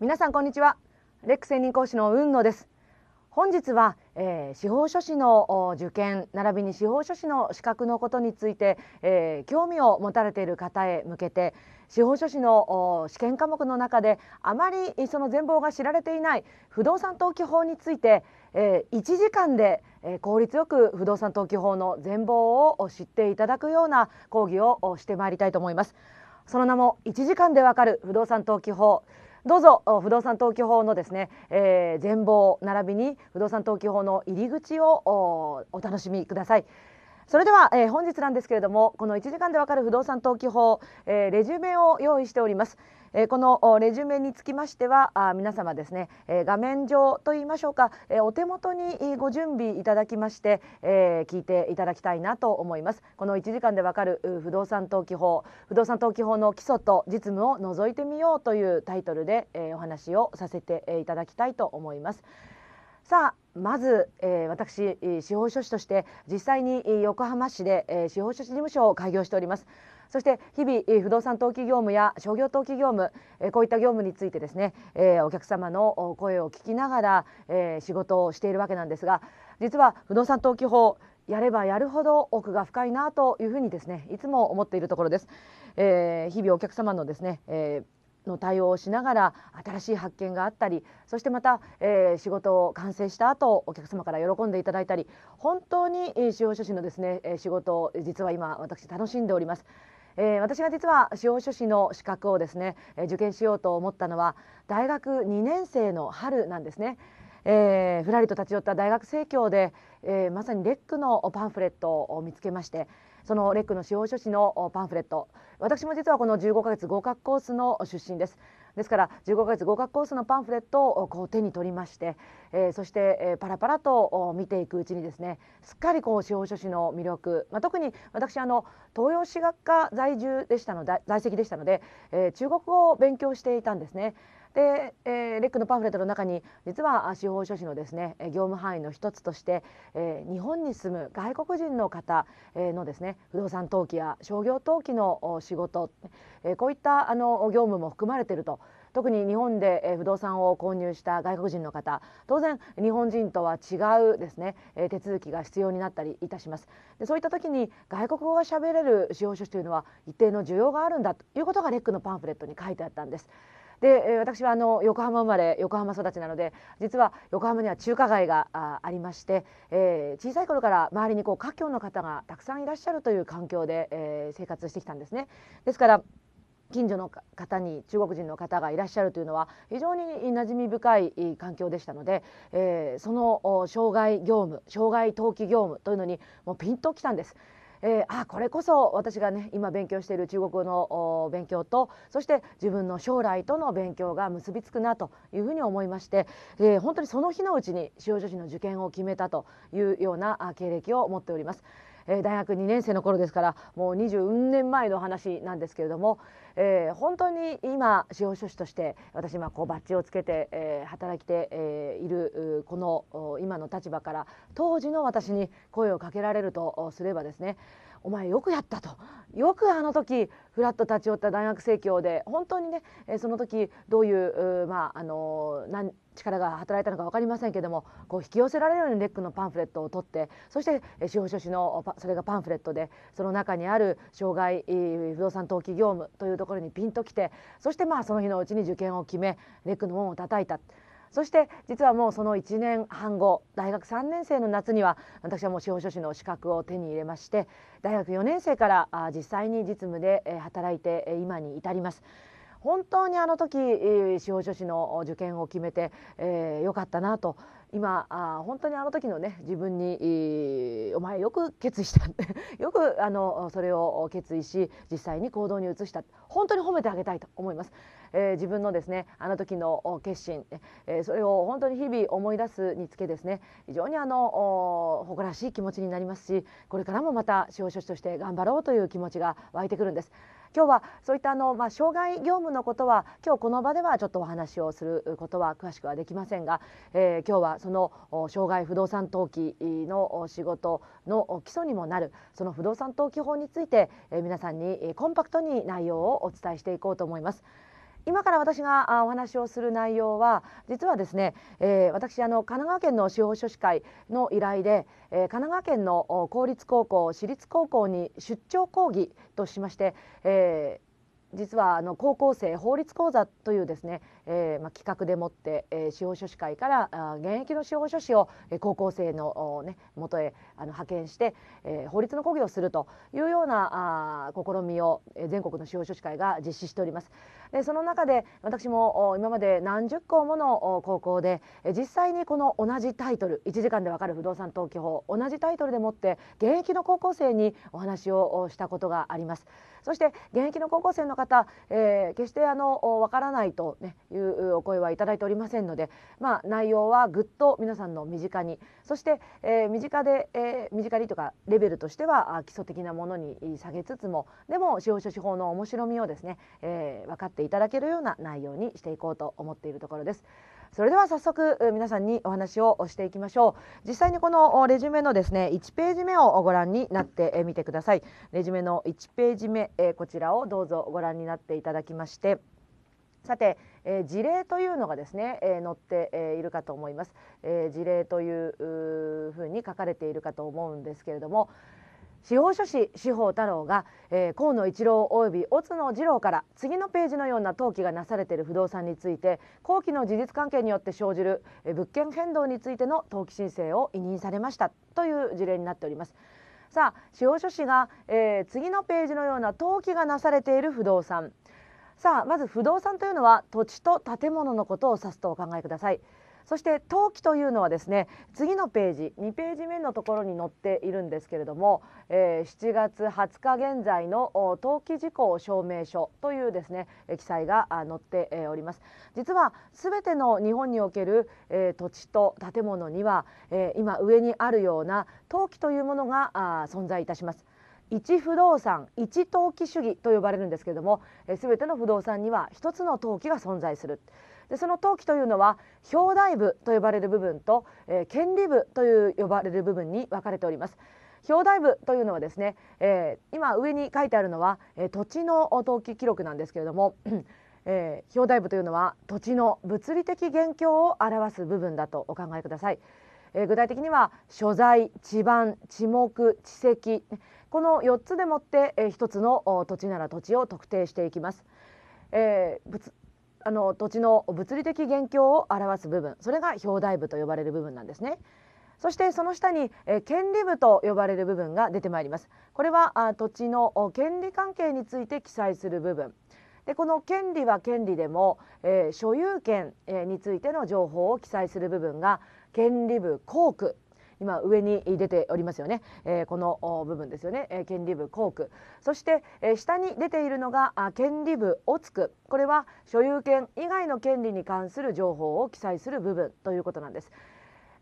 皆さんこんにちはレック専任講師の雲野です本日は、えー、司法書士の受験並びに司法書士の資格のことについて、えー、興味を持たれている方へ向けて司法書士の試験科目の中であまりその全貌が知られていない不動産登記法について、えー、1時間で、えー、効率よく不動産登記法の全貌を知っていただくような講義をしてまいりたいと思います。その名も1時間でわかる不動産登記法どうぞ不動産登記法のですね、えー、全貌並びに不動産登記法の入り口をお楽しみください。それでは、えー、本日なんですけれどもこの1時間でわかる不動産登記法、えー、レジュメを用意しております。えこのレジュメにつきましてはあ皆様ですね、え画面上といいましょうか、えお手元にご準備いただきまして、え聞いていただきたいなと思いますこの1時間でわかる不動産登記法不動産登記法の基礎と実務を覗いてみようというタイトルで、えお話をさせていただきたいと思いますさあまず、えー、私司法書士として実際に横浜市で、え司法書士事務所を開業しておりますそして日々不動産登記業務や商業登記業務こういった業務についてですねお客様の声を聞きながら仕事をしているわけなんですが実は不動産登記法やればやるほど奥が深いなというふうにですねいつも思っているところです、え日々お客様のですね、えの対応をしながら新しい発見があったりそしてまた、えー、仕事を完成した後お客様から喜んでいただいたり本当に司法書士のですね仕事を実は今私楽しんでおりますえー、私が実は司法書士の資格をですね、えー、受験しようと思ったのは大学2年生の春なんですね。えー、ふらりと立ち寄った大学生協で、えー、まさにレックのパンフレットを見つけましてそのレックの司法書士のパンフレット私も実はこの15ヶ月合格コースの出身ですですから15ヶ月合格コースのパンフレットをこう手に取りまして、えー、そして、えー、パラパラと見ていくうちにですねすっかりこう司法書士の魅力、まあ、特に私あの東洋史学科在住でしたの在籍でしたので、えー、中国語を勉強していたんですね。で、えー、レックのパンフレットの中に実は司法書士のですね業務範囲の一つとして、えー、日本に住む外国人の方のですね不動産登記や商業登記の仕事、えー、こういったあの業務も含まれていると特に日本で不動産を購入した外国人の方当然日本人とは違うですね手続きが必要になったりいたしますでそういった時に外国語が喋れる司法書士というのは一定の需要があるんだということがレックのパンフレットに書いてあったんですで私はあの横浜生まれ横浜育ちなので実は横浜には中華街がありまして、えー、小さい頃から周りにこう華僑の方がたくさんいらっしゃるという環境で、えー、生活してきたんですね。ですから近所の方に中国人の方がいらっしゃるというのは非常に馴染み深い環境でしたので、えー、その障害業務障害登記業務というのにもうピンときたんです。えー、あこれこそ私がね今勉強している中国語の勉強とそして自分の将来との勉強が結びつくなというふうに思いまして、えー、本当にその日のうちに用女子の受験を決めたというような経歴を持っております。えー、大学2年生の頃ですからもう20年前の話なんですけれども、えー、本当に今司法書士として私今こうバッジをつけて、えー、働きて、えー、いるこの今の立場から当時の私に声をかけられるとすればですね「お前よくやった」と「よくあの時フラッと立ち寄った大学生協で本当にね、えその時どういうまああの何力が働いたのか分かりませんけどもこう引き寄せられるようにレックのパンフレットを取ってそして司法書士のそれがパンフレットでその中にある障害不動産登記業務というところにピンときてそしてまあその日のうちに受験を決めレックの門を叩いたそして実はもうその1年半後大学3年生の夏には私はもう司法書士の資格を手に入れまして大学4年生から実際に実務で働いて今に至ります。本当にあの時司法書士の受験を決めて、えー、よかったなと今あ本当にあの時のね自分に「お前よく決意した」よくあのそれを決意し実際に行動に移した本当に褒めてあげたいと思います。えー、自分のですねあの時の決心、えー、それを本当に日々思い出すにつけですね非常にあの誇らしい気持ちになりますしこれからもまた司法書士として頑張ろうという気持ちが湧いてくるんです。今日はそういったあの、まあ、障害業務のことは今日この場ではちょっとお話をすることは詳しくはできませんが、えー、今日はその障害不動産登記の仕事の基礎にもなるその不動産登記法について、えー、皆さんにコンパクトに内容をお伝えしていこうと思います。今から私がお話をする内容は実はですね、えー、私あの神奈川県の司法書士会の依頼で、えー、神奈川県の公立高校私立高校に出張講義としまして、えー、実はあの高校生法律講座というですねえーまあ、企画でもって、えー、司法書士会からあ現役の司法書士を、えー、高校生のお、ね、元へあの派遣して、えー、法律の講義をするというようなあ試みを、えー、全国の司法書士会が実施しております。でその中で私もお今まで何十校ものお高校でえ実際にこの同じタイトル1時間でわかる不動産登記法同じタイトルでもって現役の高校生にお話をおしたことがあります。そして現役の高校生の方、えー、決してあのわからないと、ね、いいうお声はいただいておりませんので、まあ、内容はぐっと皆さんの身近にそして、えー、身近で、えー、身近にとかレベルとしては基礎的なものに下げつつもでも司法書士法の面白みをですね、えー、分かっていただけるような内容にしていこうと思っているところです。それでは早速皆さんにお話をしていきましょう実際にこのレジュメのですね1ページ目をご覧になってみてくださいレジュメの1ページ目こちらをどうぞご覧になっていただきましてさて、えー、事例というのがですね、えー、載って、えー、いるかと思います、え事例といううふうに書かれているかと思うんですけれども司法書士司法太郎が、えー、河野一郎及び乙野二郎から次のページのような登記がなされている不動産について後期の事実関係によって生じる、えー、物件変動についての登記申請を委任されましたという事例になっております。さあ司法書士が、えー、次のページのような登記がなされている不動産さあまず不動産というのは土地と建物のことを指すとお考えくださいそして登記というのはですね次のページ2ページ目のところに載っているんですけれども、えー、7月20日現在の登記事項証明書というですね記載が載っております実はすべての日本における、えー、土地と建物には、えー、今上にあるような登記というものが存在いたします一不動産一投機主義と呼ばれるんですけれども、えー、全ての不動産には一つの投機が存在するでその投機というのは表題部と呼ばれる部分と、えー、権利部という呼ばれる部分に分かれております。表題部というのはですね、えー、今上に書いてあるのは、えー、土地の登記記録なんですけれども、えー、表題部というのは土地の物理的現況を表す部分だとお考えください。えー、具体的には所在、地盤、地目、地籍、この4つでもって、えー、1つの土地なら土地を特定していきます。えーあの土地の物理的現況を表す部分それが表題部と呼ばれる部分なんですねそしてその下に、え権利部と呼ばれる部分が出てまいりますこれはあ土地の権利関係について記載する部分でこの権利は権利でも、えー、所有権、えー、についての情報を記載する部分が権利部公区今上に出ておりますよね、えー、この部分ですよね、えー、権利部校区そして、えー、下に出ているのがあ権利部をつくこれは所有権以外の権利に関する情報を記載する部分ということなんです。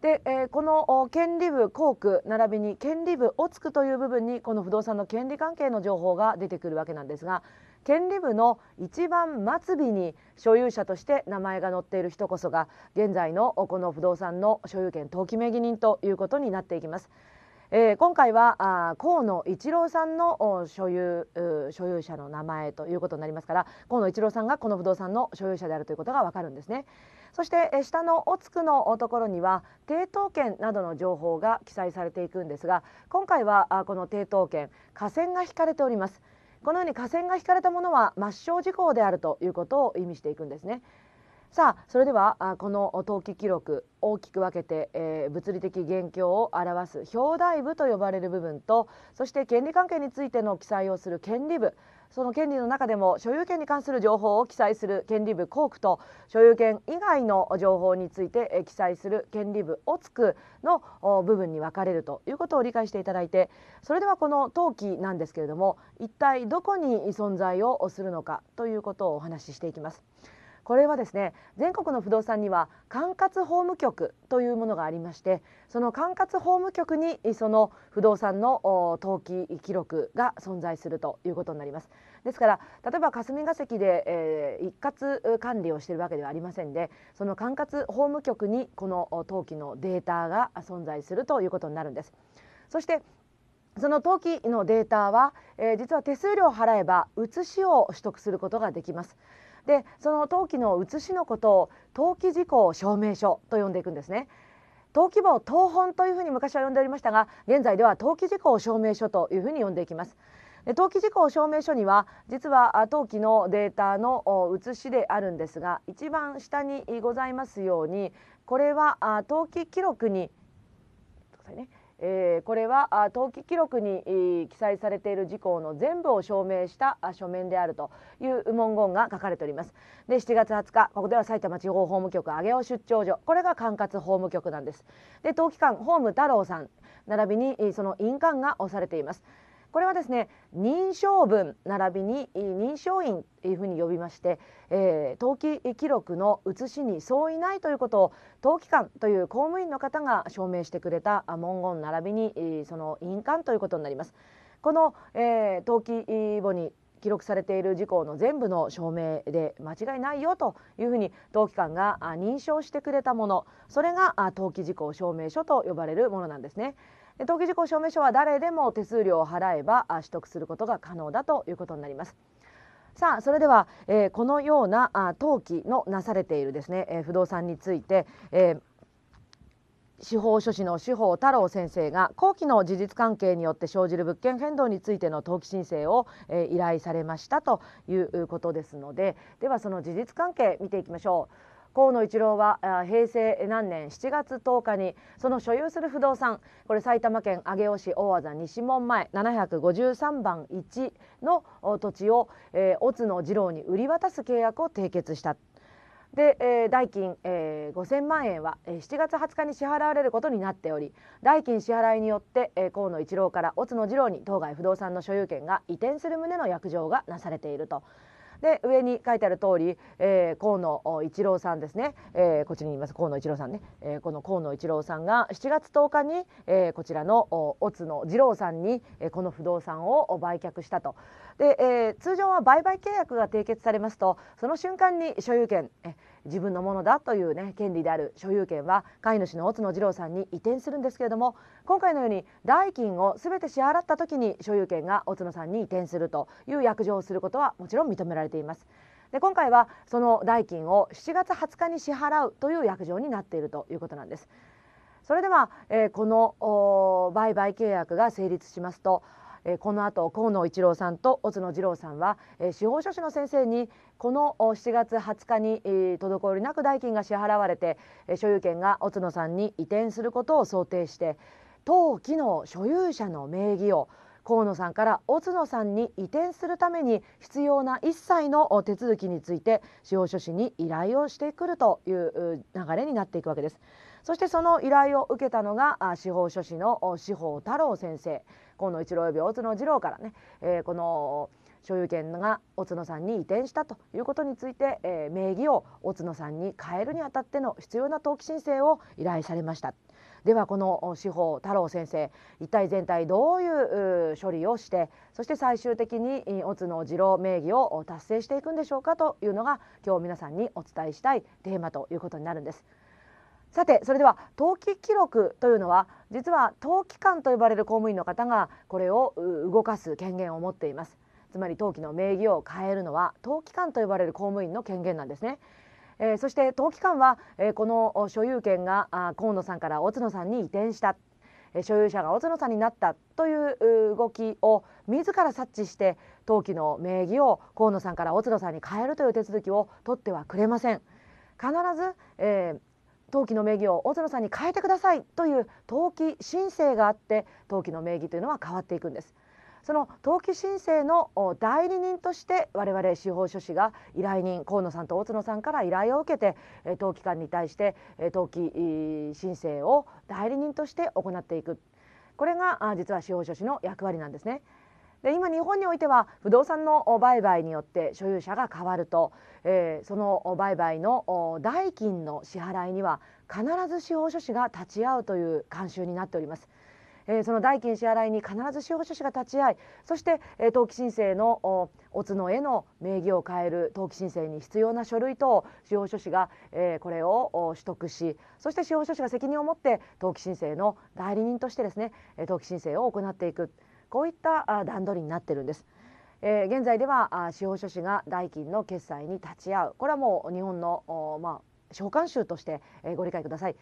で、えー、この権利部校区並びに権利部をつくという部分にこの不動産の権利関係の情報が出てくるわけなんですが権利部の一番末尾に所有者として名前が載っている人こそが現在のこの不動産の所有権登記名義人ということになっていきます。えー、今回はあ河野一郎さんの所有所有者の名前ということになりますから河野一郎さんがこの不動産の所有者であるということがわかるんですね。そしてえ下のおつくのところには抵当権などの情報が記載されていくんですが今回はあこの抵当権下線が引かれております。このように架線が引かれたものは抹消事項であるということを意味していくんですねさあそれではあこの登記記録大きく分けて、えー、物理的現況を表す表題部と呼ばれる部分とそして権利関係についての記載をする権利部その権利の中でも所有権に関する情報を記載する権利部項区と所有権以外の情報について、え記載する権利部オツクの部分に分かれるということを理解していただいてそれではこの登記なんですけれども一体どこに存在をするのかということをお話ししていきます。これはですね全国の不動産には管轄法務局というものがありましてその管轄法務局にその不動産の登記記録が存在するということになりますですから例えば霞が関で、えー、一括管理をしているわけではありませんでその管轄法務局にこの登記のデータが存在するということになるんですそしてその登記のデータは、えー、実は手数料を払えば写しを取得することができます。でその登記の写しのことを登記事項証明書と呼んでいくんですね。登記簿を登本というふうに昔は呼んでおりましたが現在では登記事項証明書というふうに呼んでいきます。登記事項証明書には実は登記のデータの写しであるんですが一番下にございますようにこれは登記記録に、ね、えー、これは登記記録に記載されている事項の全部を証明した書面であるという文言が書かれておりますで7月20日ここでは埼玉地方法務局上尾出張所これが管轄法務局なんですで登記官法務太郎さん並びにその印鑑が押されていますこれはですね認証文並びに認証印というふうに呼びまして、えー、登記記録の写しに相違ないということを登記官という公務員の方が証明してくれた文言並びにその印鑑ということになります。この、えー、登記簿に記録されている事項の全部の証明で間違いないよというふうに登記官が認証してくれたものそれが登記事項証明書と呼ばれるものなんですね。登記事項証明書は誰でも手数料を払えば取得することが可能だということになります。さあそれでは、えー、このようなあ登記のなされているですね、えー、不動産について、えー司法書士の司法太郎先生が後期の事実関係によって生じる物件変動についての登記申請を、えー、依頼されましたということですのでではその事実関係見ていきましょう。河野一郎は平成何年7月10日にその所有する不動産これ埼玉県上尾市大和西門前753番1の土地を、大津野の二郎に売り渡す契約を締結したで、代金、5000万円は、7月20日に支払われることになっており代金支払いによって、河野一郎から津野二郎に当該不動産の所有権が移転する旨の約定がなされていると。で上に書いてある通り、えー、河野一郎さんですね、えー、こちらにいます河野一郎さんね、えー、この河野一郎さんが7月10日に、えー、こちらの小津野二郎さんに、えー、この不動産を売却したと。で、えー、通常は売買契約が締結されますとその瞬間に所有権え自分のものだというね権利である所有権は飼い主の乙野次郎さんに移転するんですけれども今回のように代金を全て支払った時に所有権が乙野さんに移転するという約定をすることはもちろん認められています。で今回はその代金を7月20日に支払うという約定になっているということなんです。それでは、えー、この売買契約が成立しますとえこの後河野一郎さんと小津野二郎さんは、え司法書士の先生にこの7月20日に、滞りなく代金が支払われて、え所有権が小津野さんに移転することを想定して当期の所有者の名義を河野さんから小津野さんに移転するために必要な一切の手続きについて司法書士に依頼をしてくるという流れになっていくわけですそしてその依頼を受けたのが司法書士の司法太郎先生河野一郎及び大角二郎からね、えー、この所有権が大津野さんに移転したということについて、えー、名義を大野さんに変えるにあたっての必要な登記申請を依頼されました。ではこの司法太郎先生一体全体どういう処理をしてそして最終的に大津野二郎名義を達成していくんでしょうかというのが今日皆さんにお伝えしたいテーマということになるんです。さてそれでは登記記録というのは実は登記官と呼ばれる公務員の方がこれを動かす権限を持っていますつまり登記の名義を変えるのは登記官と呼ばれる公務員の権限なんですねえー、そして登記官は、えー、この所有権が河野さんから小津野さんに移転した、えー、所有者が小津野さんになったという動きを自ら察知して登記の名義を河野さんから小津野さんに変えるという手続きを取ってはくれません。必ず、えー、登記の名義を大園さんに変えてくださいという登記申請があって登記の名義というのは変わっていくんですその登記申請の代理人として我々司法書士が依頼人河野さんと大角さんから依頼を受けて登記官に対して登記申請を代理人として行っていくこれが実は司法書士の役割なんですね。で今日本においては不動産の売買によって所有者が変わると、えー、その売買の代金の支払いには必ず司法書士が立ち会うという慣習になっております。えー、その代金支払いに必ず司法書士が立ち会いそして、えー、登記申請のお角への名義を変える登記申請に必要な書類と司法書士が、えー、これを取得しそして司法書士が責任を持って登記申請の代理人としてですね登記申請を行っていく。こういった段取りになってるんです。えー、現在では司法書士が代金の決済に立ち会うこれはもう日本のまあ召喚集として、えご理解ください。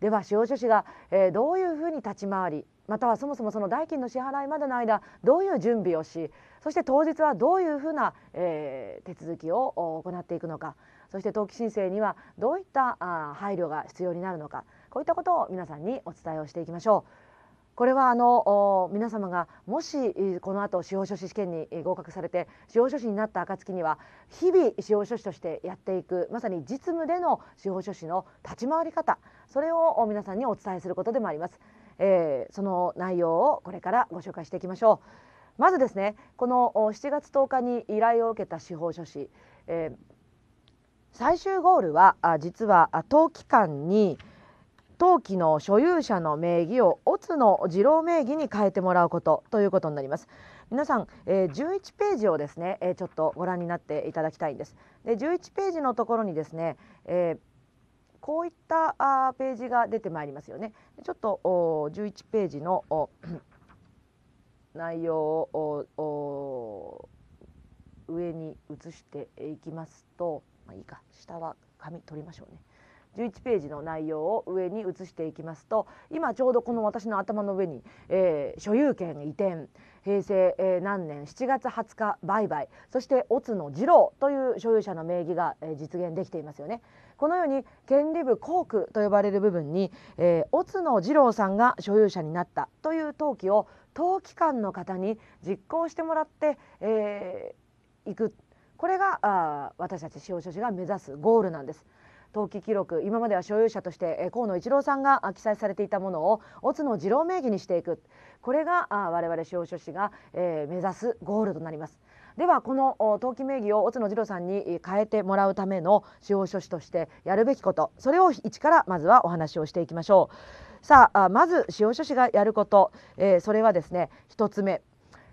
では司法書士が、えどういうふうに立ち回りまたはそもそもその代金の支払いまでの間どういう準備をしそして当日はどういうふうな、え手続きを行っていくのかそして登記申請にはどういったあ配慮が必要になるのかこういったことを皆さんにお伝えをしていきましょう。これはあの皆様がもしこの後司法書士試験に合格されて司法書士になった暁には日々司法書士としてやっていくまさに実務での司法書士の立ち回り方それを皆さんにお伝えすることでもあります、えー、その内容をこれからご紹介していきましょうまずですねこの7月10日に依頼を受けた司法書士、えー、最終ゴールは実は当期間に、登記の所有者の名義を乙の次郎名義に変えてもらうことということになります。皆さん、えー、11ページをですね、えー、ちょっとご覧になっていただきたいんです。で11ページのところにですね、えーこういったあページが出てまいりますよね。ちょっとお11ページのお 内容をお上に移していきますと、まあ、いいか下は紙取りましょうね。11ページの内容を上に移していきますと今ちょうどこの私の頭の上に、えー、所有権移転平成、えー、何年7月20日売買そして乙ツの次郎という所有者の名義が、えー、実現できていますよね。このように権利部校区と呼ばれる部分に、えー、乙の次郎さんが所有者になったという登記を登記官の方に実行してもらって、えー、いくこれがあ私たち司法書士が目指すゴールなんです。登記記録今までは所有者として河野一郎さんが記載されていたものを小津野二郎名義にしていくこれが我々司法書士が目指すゴールとなります。ではこの登記名義を小津野二郎さんに変えてもらうための司法書士としてやるべきことそれを一からまずはお話をしていきましょうさあまず司法書士がやること、えー、それはですね1つ目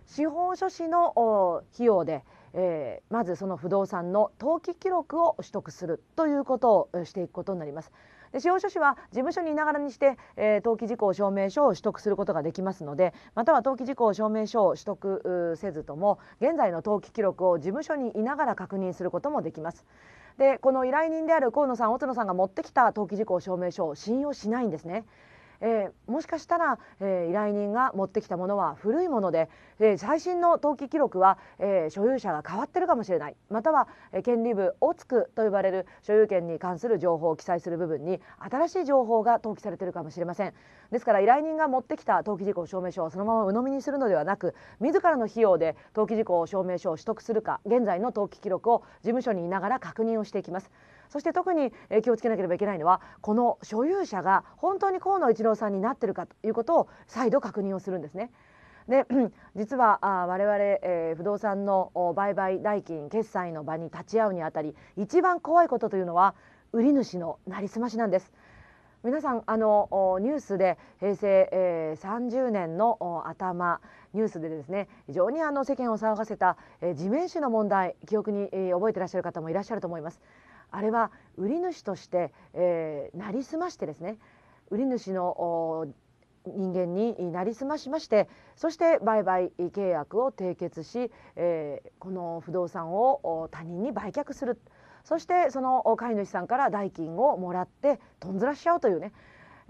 司法書士の費用でえー、まずその不動産の登記記録を取得するということをしていくことになります。で司法書士は事務所にいながらにして、えー、登記事項証明書を取得することができますのでまたは登記事項証明書を取得せずとも現在の登記記録を事務所にいながら確認することもできます。でこの依頼人である河野さん、大野さんが持ってきた登記事項証明書を信用しないんですね。えー、もしかしたら、えー、依頼人が持ってきたものは古いもので、えー、最新の登記記録は、えー、所有者が変わってるかもしれないまたは、えー、権利部をつくと呼ばれる所有権に関する情報を記載する部分に新しい情報が登記されてるかもしれませんですから依頼人が持ってきた登記事項証明書をそのまま鵜呑みにするのではなく自らの費用で登記事項証明書を取得するか現在の登記記録を事務所にいながら確認をしていきます。そして特に気をつけなければいけないのはこの所有者が本当に河野一郎さんになってるかということを再度確認をするんですね。で実は我々、えー、不動産の売買代金決済の場に立ち会うにあたり一番怖いことというのは売り主のなりすましなんです。皆さんあのニュースで平成、えー、30年の頭ニュースでですね非常にあの世間を騒がせた、えー、地面師の問題記憶に、えー、覚えていらっしゃる方もいらっしゃると思いますあれは売り主として、えー、なりすましてですね売り主の人間になりすましましてそして売買契約を締結し、えー、この不動産を他人に売却するそしてその飼い主さんから代金をもらってとんずらしちゃうというね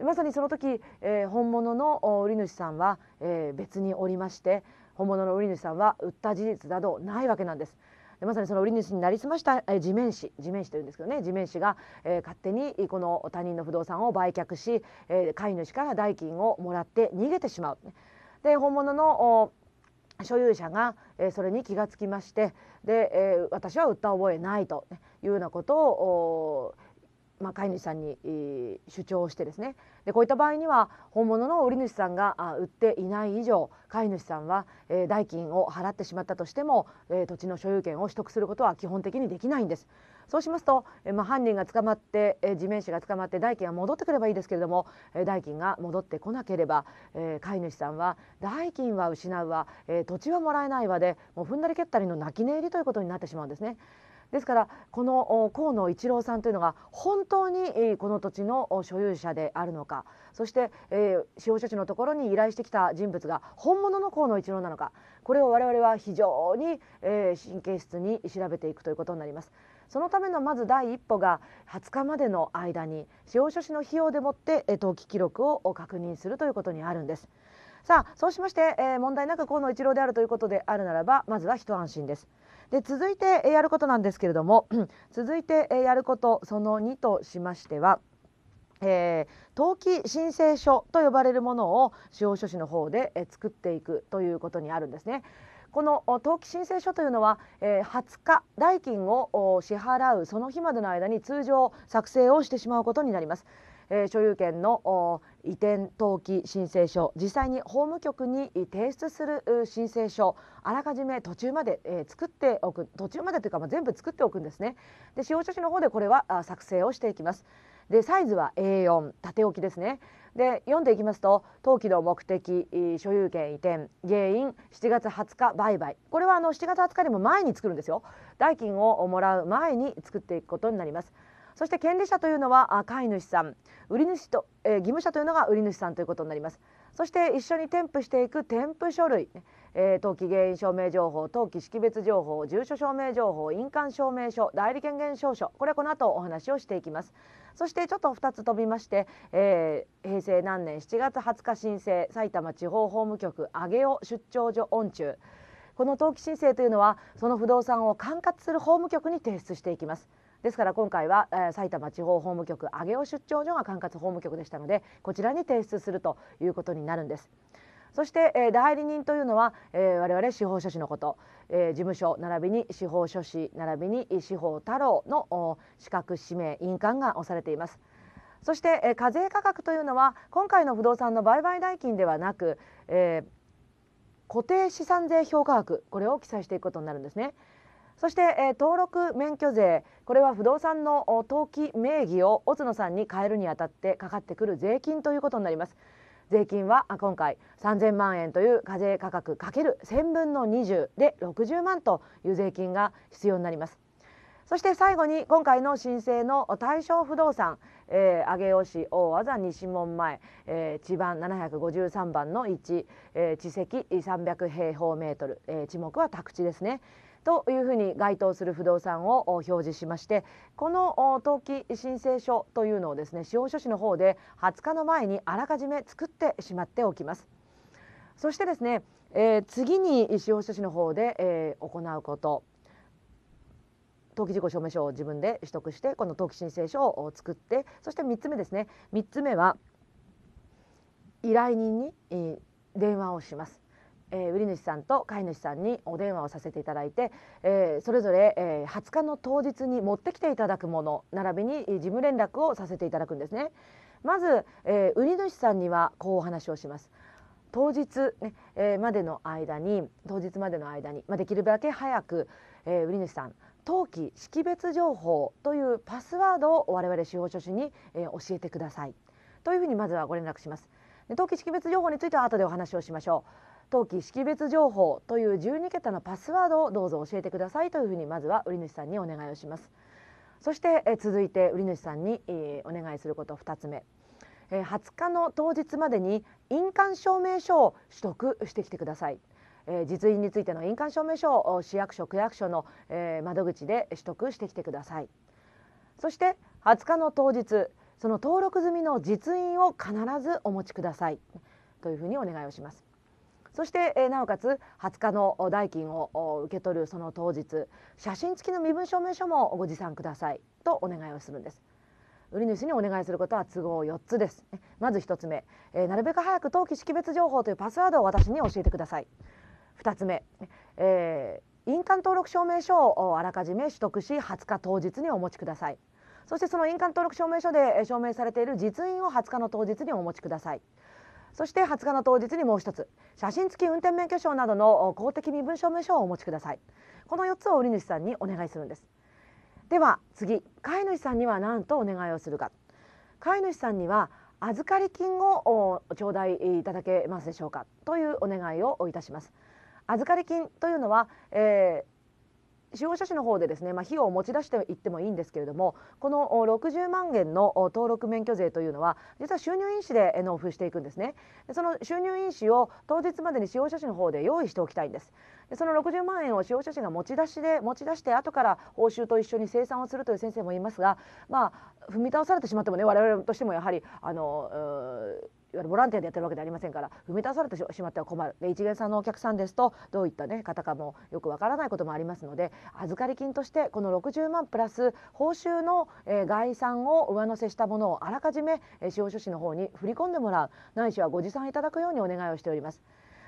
まさにその時、えー、本物の売り主さんは、えー、別におりまして本物の売り主さんは売った事実などないわけなんです。でまさにその売り主になりすました、えー、地面師地面師というんですけどね地面師が、えー、勝手にこの他人の不動産を売却し、えー、飼い主から代金をもらって逃げてしまう。で本物の所有者が、えー、それに気がつきましてで、えー、私は売った覚えないというようなことを、まあ、飼い主さんに、えー、主張してですねでこういった場合には本物の売り主さんが売っていない以上飼い主さんは、え代金を払ってしまったとしても、え土地の所有権を取得することは基本的にできないんです。そうしますと、えー、まあ、犯人が捕まって、え地面師が捕まって代金が戻ってくればいいですけれども、え代金が戻ってこなければ、え飼い主さんは代金は失うわ、え土地はもらえないわでもう踏んだり蹴ったりの泣き寝入りということになってしまうんですね。ですからこの河野一郎さんというのが本当にこの土地の所有者であるのかそして、司法書士のところに依頼してきた人物が本物の河野一郎なのかこれを我々は非常に、えー、神経質に調べていくということになります。そのためのまず第一歩が20日までの間に司法書士の費用でもって登記記録を確認するということにあるんです。さあそうしまして、えー、問題なく河野一郎であるということであるならばまずは一安心です。で続いてやることなんですけれども 続いてやることその2としましてはえー、登記申請書と呼ばれるものを司法書士の方で、えー、作っていくということにあるんですね。この登記申請書というのは、えー、20日代金を支払うその日までの間に通常作成をしてしまうことになります。えー、所有権の移転登記申請書実際に法務局に提出する申請書あらかじめ途中まで、えー、作っておく途中までというか、まあ、全部作っておくんですねで使用書士の方でこれは作成をしていきますでサイズは A4 縦置きですねで読んでいきますと登記の目的所有権移転原因7月20日売買これはあの7月20日でも前に作るんですよ代金をもらう前に作っていくことになります。そして権利者というのは飼い主さん売り主と、えー、義務者というのが売り主さんということになりますそして一緒に添付していく添付書類、えー、登記原因証明情報登記識別情報住所証明情報印鑑証明書代理権限証書これはこの後お話をしていきますそしてちょっと2つ飛びまして、えー、平成何年7月20日申請埼玉地方法務局上尾出張所恩中この登記申請というのはその不動産を管轄する法務局に提出していきますですから今回は、えー、埼玉地方法務局上尾出張所が管轄法務局でしたのでこちらに提出するということになるんです。そして、えー、代理人というのは、えー、我々司法書士のこと、えー、事務所並びに司法書士並びに司法太郎の資格指名印鑑が押されています。そして、えー、課税価格というのは今回の不動産の売買代金ではなく、えー、固定資産税評価額これを記載していくことになるんですね。そして、えー、登録免許税これは不動産の登記名義を小津野さんに変えるにあたってかかってくる税金ということになります税金は今回3000万円という課税価格かける1000分の20で60万という税金が必要になりますそして最後に今回の申請の対象不動産、えー、上尾市大和西門前、えー、地盤753番の1、えー、地積300平方メートル、えー、地目は宅地ですねというふうに該当する不動産を表示しましてこの登記申請書というのをですね司法書士の方で20日の前にあらかじめ作ってしまっておきます。そしてですね、えー、次に司法書士の方で、えー、行うこと登記事項証明書を自分で取得してこの登記申請書を作ってそして3つ目ですね3つ目は依頼人に電話をします。えー、売り主さんと飼い主さんにお電話をさせていただいて、えー、それぞれ、えー、20日の当日に持ってきていただくもの並びに事務連絡をさせていただくんですね。まず、えー、売り主さんにはこうお話をします。当日ね、えー、までの間に当日までの間に、まあ、できるだけ早く、えー、売り主さん登記識別情報というパスワードを我々司法書士に、えー、教えてくださいというふうにまずはご連絡します。登記識別情報については後でお話をしましょう。登記識別情報という12桁のパスワードをどうぞ教えてくださいというふうにまずは売り主さんにお願いをしますそして続いて売り主さんに、お願いすること2つ目え20日の当日までに印鑑証明書を取得してきてください実印についての印鑑証明書を市役所区役所の、窓口で取得してきてくださいそして20日の当日その登録済みの実印を必ずお持ちくださいというふうにお願いをしますそして、えなおかつ20日の代金を受け取るその当日写真付きの身分証明書もご持参くださいとお願いをするんです。売主にお願いすることは都合4つですまず1つ目、えー、なるべく早く登記識別情報というパスワードを私に教えてください2つ目、えー、印鑑登録証明書をあらかじめ取得し20日当日にお持ちくださいそしてその印鑑登録証明書で証明されている実印を20日の当日にお持ちくださいそして20日の当日にもう一つ写真付き運転免許証などの公的身分証明書をお持ちくださいこの4つを売り主さんにお願いするんですでは次飼い主さんには何とお願いをするか飼い主さんには預かり金を頂戴いただけますでしょうかというお願いをいたします預かり金というのは、えー主要車種の方でですね、まあ、費用を持ち出していってもいいんですけれどもこの60万元の登録免許税というのは実は収入印紙で納付していくんですねその収入印紙を当日までに使用車種の方で用意しておきたいんですその60万円を使用者紙が持ち出しで持ち出して後から報酬と一緒に生産をするという先生もいますがまあ踏み倒されてしまってもね我々としてもやはりあのボランティアでやってるわけではありませんから踏み出されてしまっては困るで一元さんのお客さんですとどういった、ね、方かもよくわからないこともありますので預かり金としてこの60万プラス報酬の、えー、概算を上乗せしたものをあらかじめ司法書士の方に振り込んでもらうないしはご持参いただくようにお願いをしております。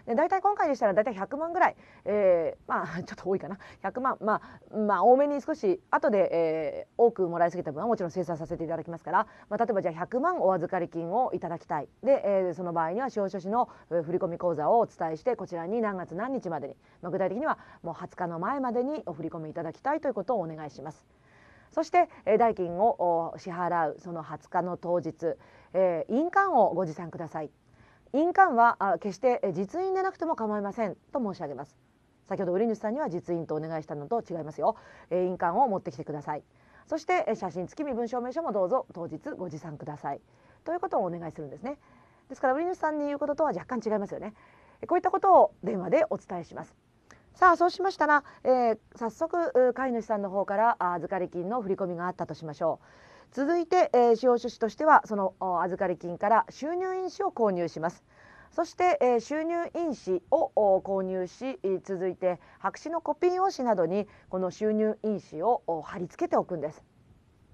で大体今回でしたら大体100万ぐらい、えー、まあ ちょっと多いかな100万、まあ、まあ多めに少し後で、えー、多くもらいすぎた分はもちろん精査させていただきますから、まあ、例えばじゃあ100万お預かり金をいただきたいで、えー、その場合には司法書士の振込口座をお伝えしてこちらに何月何日までに、まあ、具体的にはもう20日の前までにお振り込みいただきたいということをお願いします。そして代金を支払うその20日の当日、えー、印鑑をご持参ください印鑑は決して実印でなくても構いませんと申し上げます先ほど売り主さんには実印とお願いしたのと違いますよ印鑑を持ってきてくださいそして写真付き身分証明書もどうぞ当日ご持参くださいということをお願いするんですねですから売り主さんに言うこととは若干違いますよねこういったことを電話でお伝えしますさあそうしましたら、えー、早速飼い主さんの方から預かり金の振り込みがあったとしましょう続いて、えー、司法書士としてはその預かり金から収入印紙を購入しますそして、えー、収入印紙を購入し続いて白紙のコピー用紙などにこの収入印紙を貼り付けておくんです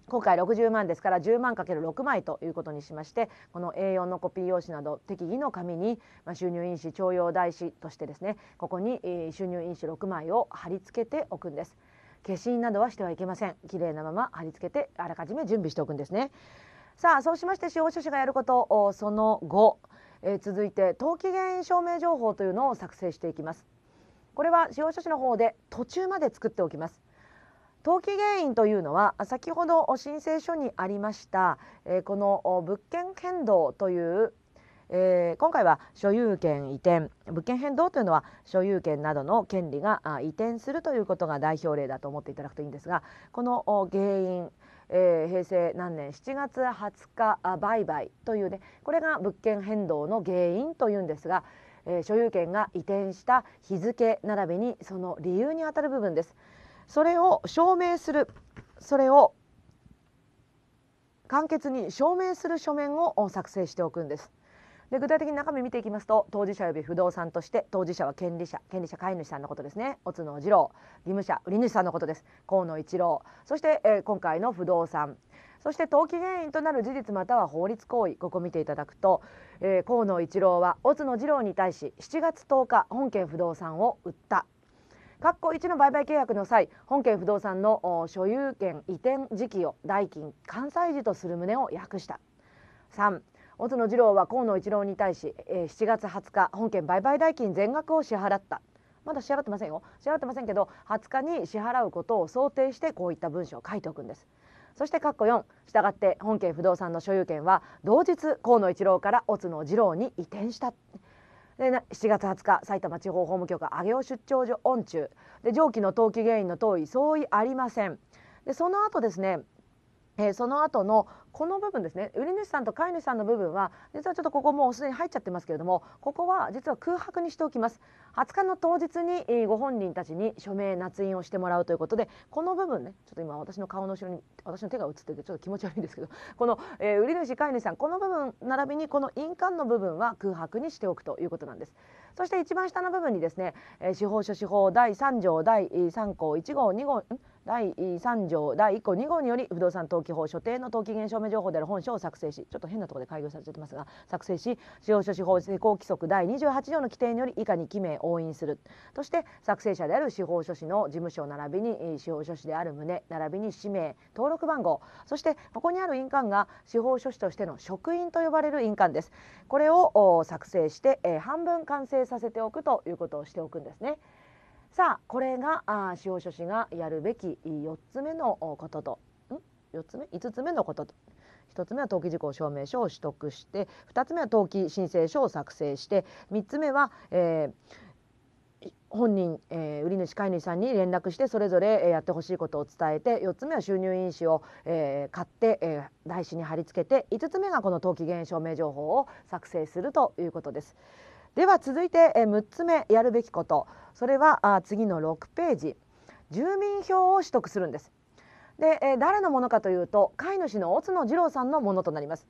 今回60万ですから10万かける6枚ということにしましてこの A4 のコピー用紙など適宜の紙に、まあ、収入印紙徴用台紙としてですねここに、えー、収入印紙6枚を貼り付けておくんです。消印などはしてはいけません綺麗なまま貼り付けてあらかじめ準備しておくんですねさあそうしまして司法書士がやることをその後、えー、続いて登記原因証明情報というのを作成していきますこれは司法書士の方で途中まで作っておきます登記原因というのは先ほど申請書にありました、えー、この物件変動というえー、今回は所有権移転物件変動というのは所有権などの権利が移転するということが代表例だと思っていただくといいんですがこの原因えー、平成何年7月20日売買というねこれが物件変動の原因というんですが、えー、所有権が移転した日付並びにその理由にあたる部分です。それを証明するそれを簡潔に証明する書面を作成しておくんです。で具体的に中身見ていきますと当事者及び不動産として当事者は権利者権利者飼い主さんのことですね乙野二郎義務者売り主さんのことです河野一郎そして、えー、今回の不動産そして登記原因となる事実または法律行為ここ見ていただくと、えー、河野一郎は乙野二郎に対し7月10日本件不動産を売った括弧1の売買契約の際本件不動産の所有権移転時期を代金関西時とする旨を訳した3小津野二郎は河野一郎に対し、えー、7月20日本件売買代金全額を支払ったまだ支払ってませんよ支払ってませんけど20日に支払うことを想定してこういった文書を書いておくんですそして括弧4したがって本件不動産の所有権は同日河野一郎から小津野二郎に移転したで7月20日埼玉地方法務局上尾出張所御中で上記の登記原因の等位相違ありませんでその後ですねえー、その後のこの部分ですね売り主さんと飼い主さんの部分は実はちょっとここもうすでに入っちゃってますけれどもここは実は空白にしておきます20日の当日に、えー、ご本人たちに署名捺印をしてもらうということでこの部分ねちょっと今私の顔の後ろに私の手が映っててちょっと気持ち悪いんですけど この、えー、売り主飼い主さんこの部分並びにこの印鑑の部分は空白にしておくということなんですそして一番下の部分にですね、えー、司法書司法第3条第3項1号2号ん第3条第1項2号により不動産登記法所定の登記減証明情報である本書を作成しちょっと変なところで開業されてますが作成し使用書司法施行規則第28条の規定により以下に記名押印するそして作成者である司法書士の事務所並びに司法書士である旨並びに氏名登録番号そしてここにある印鑑が司法書士としての職員と呼ばれる印鑑ですこれを作成して、え半分完成させておくということをしておくんですね。さあこれがあ司法書士がやるべき4つ目のこととん4つ目5つ目のことと1つ目は登記事項証明書を取得して2つ目は登記申請書を作成して3つ目は、えー、本人、えー、売主飼い主さんに連絡してそれぞれやってほしいことを伝えて4つ目は収入印紙を、えー、買って、えー、台紙に貼り付けて5つ目がこの登記因証明情報を作成するということです。では続いて6つ目やるべきことそれは次の6ページ住民票を取得するんですで、え誰のものかというと飼い主の乙野二郎さんのものとなります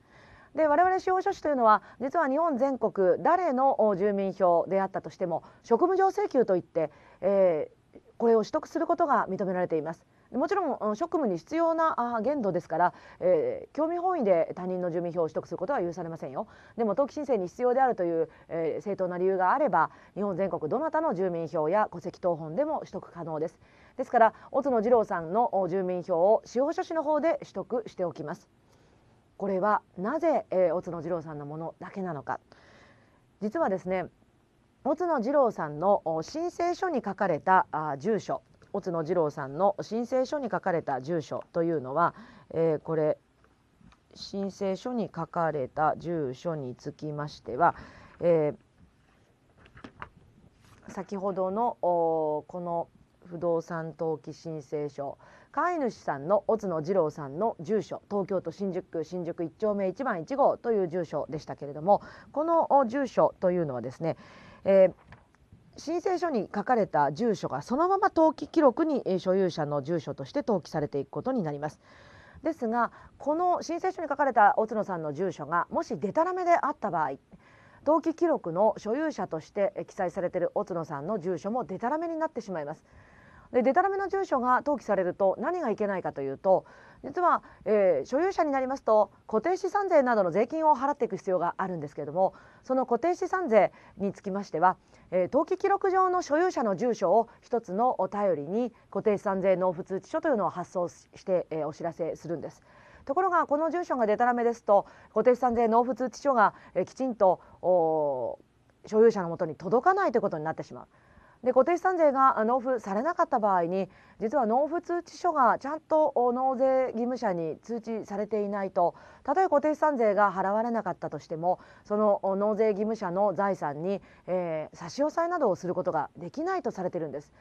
で我々司法書士というのは実は日本全国誰の住民票であったとしても職務上請求といって、えー、これを取得することが認められていますもちろん職務に必要な限度ですから、えー、興味本位で他人の住民票を取得することは許されませんよでも登記申請に必要であるという、えー、正当な理由があれば日本全国どなたの住民票や戸籍謄本でも取得可能ですですから小津野二郎さんの住民票を司法書士の方で取得しておきますこれはなぜ、えー、次郎さんのものだけなのか実はですね小野郎さんの申請書に書かれた住所小野郎さんの申請書に書かれた住所というのは、えー、これ申請書に書かれた住所につきましては、えー、先ほどのこの不動産登記申請書飼い主さんの小津野二郎さんの住所東京都新宿区新宿1丁目1番1号という住所でしたけれどもこの住所というのはですね、えー申請書に書かれた住所がそのまま登記記録に所有者の住所として登記されていくことになります。ですがこの申請書に書かれた大津野さんの住所がもしデタラメであった場合登記記録の所有者として記載されている大津野さんの住所もデタラメになってしまいます。でデタラメの住所が登記されると何がいけないかというと実は、えー、所有者になりますと固定資産税などの税金を払っていく必要があるんですけれどもその固定資産税につきましては、えー、登記記録上の所有者の住所を一つのお便りに固定資産税納付通知書というのを発送して、えー、お知らせするんです。ところがこの住所がでたらめですと固定資産税納付通知書が、えー、きちんと所有者のもとに届かないということになってしまう。で固定資産税が納付されなかった場合に実は納付通知書がちゃんと納税義務者に通知されていないとたとえ固定資産税が払われなかったとしてもその納税義務者の財産に、えー、差し押さえなどをすることができないとされているんです。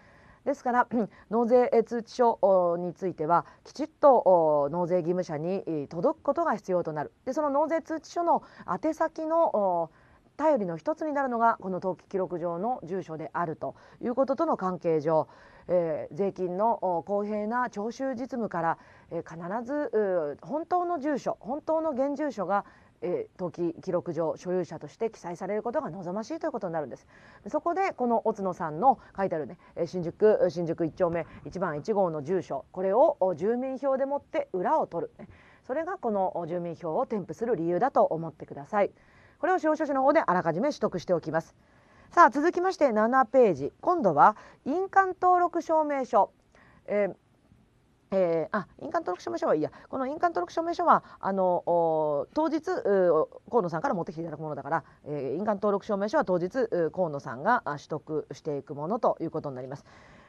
ですから 納税通知書についてはきちっと納税義務者に届くことが必要となるでその納税通知書の宛先の頼りの一つになるのがこの登記記録上の住所であるということとの関係上、えー、税金の公平な徴収実務から、えー、必ず本当の住所本当の現住所がえ登記記録上所有者として記載されることが望ましいということになるんですそこでこの小野さんの書いてあるね新宿新宿1丁目1番1号の住所これを住民票でもって裏を取るそれがこの住民票を添付する理由だと思ってください。これを証書士の方であらかじめ取得しておきます。さあ続きまして7ページ今度は印鑑登録証明書、えーえー、あ印鑑登録証明書はいいやこの印鑑登録証明書はあの当日河野さんから持ってきていただくものだから、えー、印鑑登録証明書は当日河野さんが取得していくものということになります。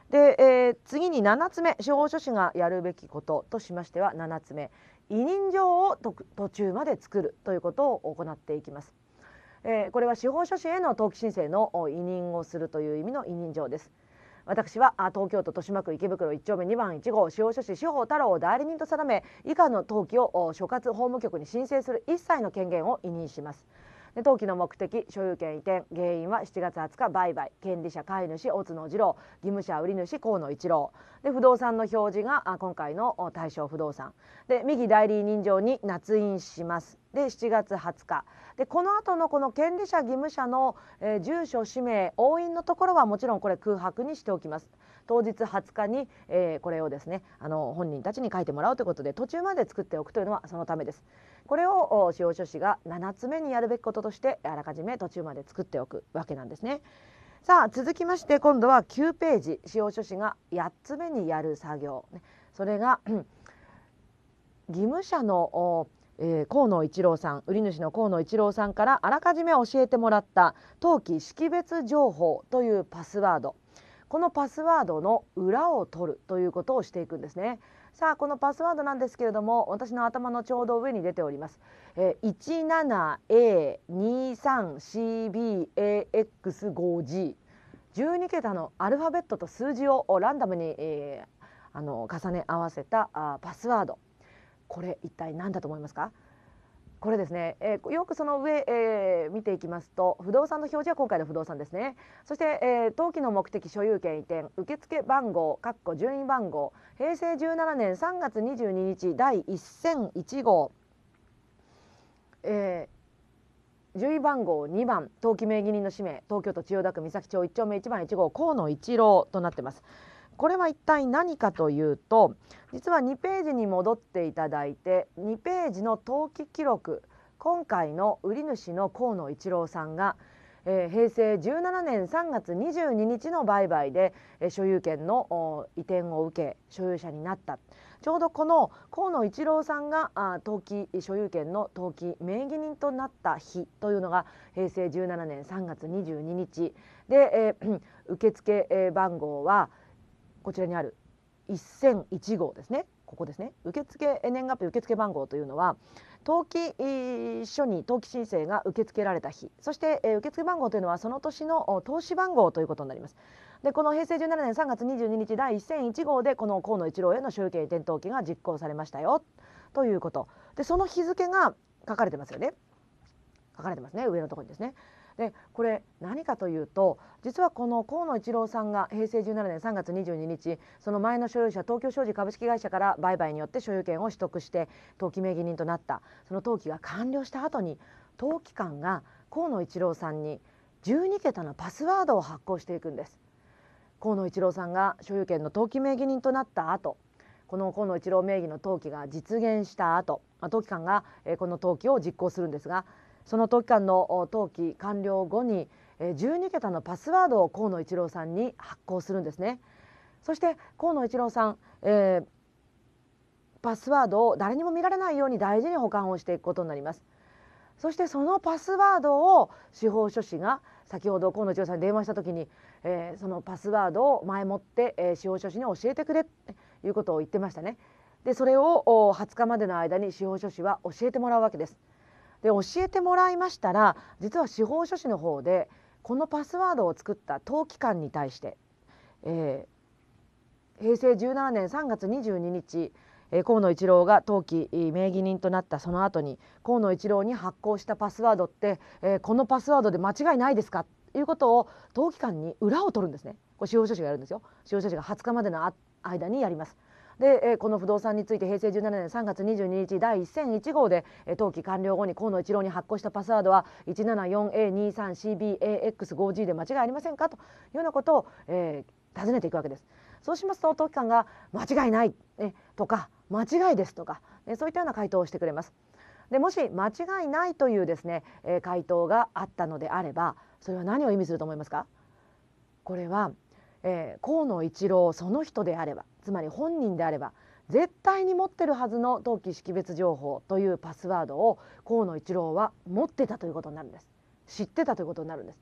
で、えー、次に7つ目司法書士がやるべきこととしましては7つ目、委任状を途中まで作るということを行っていきます。えー、これは司法書士への登記申請の委任をするという意味の委任状です。私は東京都豊島区池袋1丁目2番1号司法書士司法太郎を代理人と定め以下の登記を所轄法務局に申請する一切の権限を委任します。登記の目的所有権移転原因は7月20日売買権利者飼い主大津野次郎義務者売り主河野一郎で不動産の表示が今回の対象不動産で右代理人情に捺印しますで7月20日でこの後のこの権利者義務者の、えー、住所氏名押印のところはもちろんこれ空白にしておきます。当日20日に、えー、これをですねあの本人たちに書いてもらうということで途中まで作っておくというのはそのためです。これを司法書士が7つ目にやるべきこととしてあらかじめ途中まで作っておくわけなんですね。さあ続きまして今度は9ページ司法書士が8つ目にやる作業ね、それが義務者のえー、河野一郎さん売り主の河野一郎さんからあらかじめ教えてもらった登記識別情報というパスワードこのパスワードの裏を取るということをしていくんですねさあこのパスワードなんですけれども私の頭のちょうど上に出ております、えー、17A23CBAX5G 12桁のアルファベットと数字をランダムに、えー、あの重ね合わせたあパスワードこれ一体何だと思いますかこれですね、えー、よくその上、えー、見ていきますと不動産の表示は今回の不動産ですねそして、えー、登記の目的所有権移転受付番号括弧順位番号平成17年3月22日第1001号、えー、順位番号2番登記名義人の氏名東京都千代田区三崎町1丁目1番1号河野一郎となってますこれは一体何かというと実は2ページに戻っていただいて2ページの登記記録今回の売り主の河野一郎さんが、えー、平成17年3月22日の売買で、えー、所有権の移転を受け所有者になったちょうどこの河野一郎さんがあ登記所有権の登記名義人となった日というのが平成17年3月22日で、えー、受付番号は「こちらにある1001号ですねここですね受付年月日受付番号というのは登記書に登記申請が受け付けられた日そして受付番号というのはその年の投資番号ということになりますでこの平成17年3月22日第1001号でこの河野一郎への集計移転登記が実行されましたよということでその日付が書かれてますよね書かれてますね上のところにですねでこれ何かというと実はこの河野一郎さんが平成17年3月22日その前の所有者東京商事株式会社から売買によって所有権を取得して登記名義人となったその登記が完了した後に登記官が河野一郎さんに12桁のパスワードを発行していくんです河野一郎さんが所有権の登記名義人となった後この河野一郎名義の登記が実現した後登記官がこの登記を実行するんですがその登記官の登記完了後に12桁のパスワードを河野一郎さんに発行するんですねそして河野一郎さん、えー、パスワードを誰にも見られないように大事に保管をしていくことになりますそしてそのパスワードを司法書士が先ほど河野一郎さんに電話した時に、えー、そのパスワードを前もって、えー、司法書士に教えてくれということを言ってましたねでそれを20日までの間に司法書士は教えてもらうわけですで教えてもらいましたら実は司法書士の方でこのパスワードを作った登機関に対して、えー、平成17年3月22日河野一郎が当期名義人となったその後に河野一郎に発行したパスワードって、えー、このパスワードで間違いないですかということを登記官に裏を取るんですねこれ司法書士がやるんですよ司法書士が20日までの間にやりますで、えー、この不動産について平成17年3月22日第1001号で、えー、登記完了後に河野一郎に発行したパスワードは 174A23CBAX5G で間違いありませんかというようなことを、えー、尋ねていくわけです。そうしますと登記官が「間違いない!」とか「間違いです」とか、えそういったような回答をしてくれます。でもし間違いないというですね、えー、回答があったのであればそれは何を意味すると思いますかこれは、えー、河野一郎その人であればつまり本人であれば絶対に持ってるはずの登記識別情報というパスワードを河野一郎は持ってたということになるんです知ってたということになるんです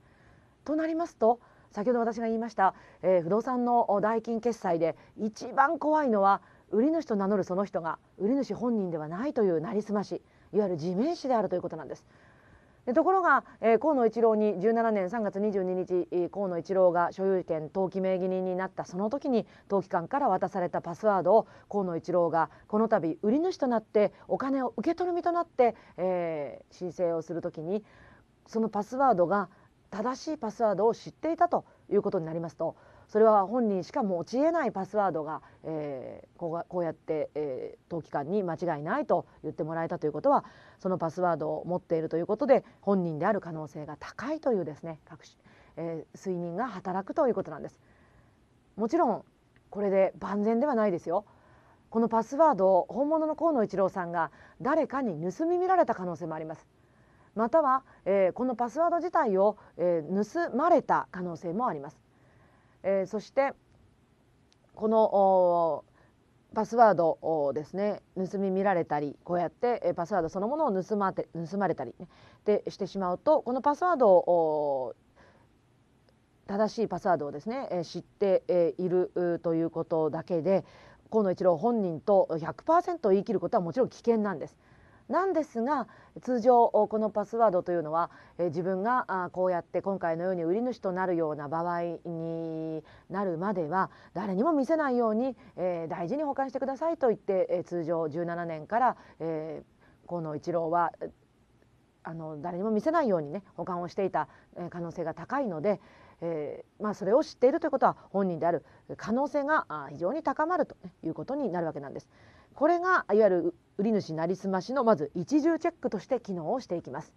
となりますと先ほど私が言いました、えー、不動産の代金決済で一番怖いのは売り主と名乗るその人が売り主本人ではないというなりすましいわゆる地面師であるということなんですところが、えー、河野一郎に17年3月22日、えー、河野一郎が所有権登記名義人になったその時に登記官から渡されたパスワードを河野一郎がこの度売り主となってお金を受け取る身となって、えー、申請をする時にそのパスワードが正しいパスワードを知っていたということになりますとそれは本人しか持ち得ないパスワードが、えー、こうこうやって、えー、登記官に間違いないと言ってもらえたということはそのパスワードを持っているということで本人である可能性が高いというですね各種、えー、睡眠が働くということなんです。もちろんこれで万全ではないですよ。このパスワードを本物の河野一郎さんが誰かに盗み見られた可能性もあります。または、えー、このパスワード自体を、えー、盗まれた可能性もあります。えー、そしてこのパスワードをですね盗み見られたりこうやってパスワードそのものを盗まて盗まれたり、ね、でしてしまうとこのパスワードを正しいパスワードをですね知っているということだけで河野一郎本人と100%言い切ることはもちろん危険なんです。なんですが通常このパスワードというのは、え自分がこうやって今回のように売り主となるような場合になるまでは誰にも見せないように、え大事に保管してくださいと言って、え通常17年から、え河野一郎はあの誰にも見せないようにね保管をしていた可能性が高いので、えー、まあ、それを知っているということは本人である可能性が非常に高まるということになるわけなんです。これがいわゆる売主なりすましのまず一重チェックとして機能をしていきます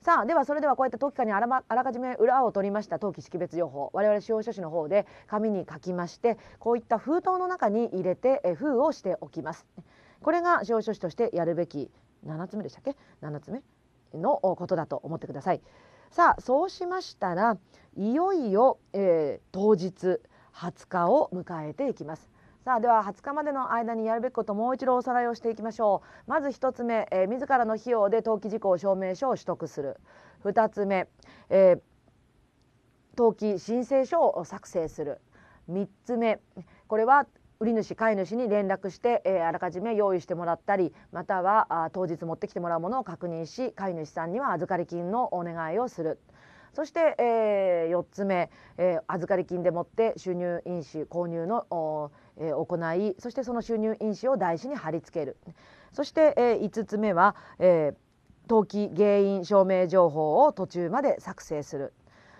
さあではそれではこういった登記課にあら,、まあらかじめ裏を取りました登記識別情報我々司法書士の方で紙に書きましてこういった封筒の中に入れてえ封をしておきますこれが司法書士としてやるべき7つ目でしたっけ7つ目のことだと思ってくださいさあそうしましたらいよいよ、えー、当日20日を迎えていきますさあでは20日までの間にやるべきこともう一度おさらいをしていきましょうまず1つ目、えー、自らの費用で登記事項証明書を取得する2つ目、えー、登記申請書を作成する3つ目これは売主買主に連絡して、えー、あらかじめ用意してもらったりまたはあ当日持ってきてもらうものを確認し飼い主さんには預かり金のお願いをする。そして、えー、4つ目、えー、預かり金でもって収入印紙購入のえ行いそしてその収入印紙を台紙に貼り付けるそして、え5つ目は、え登記原因証明情報を途中まで作成する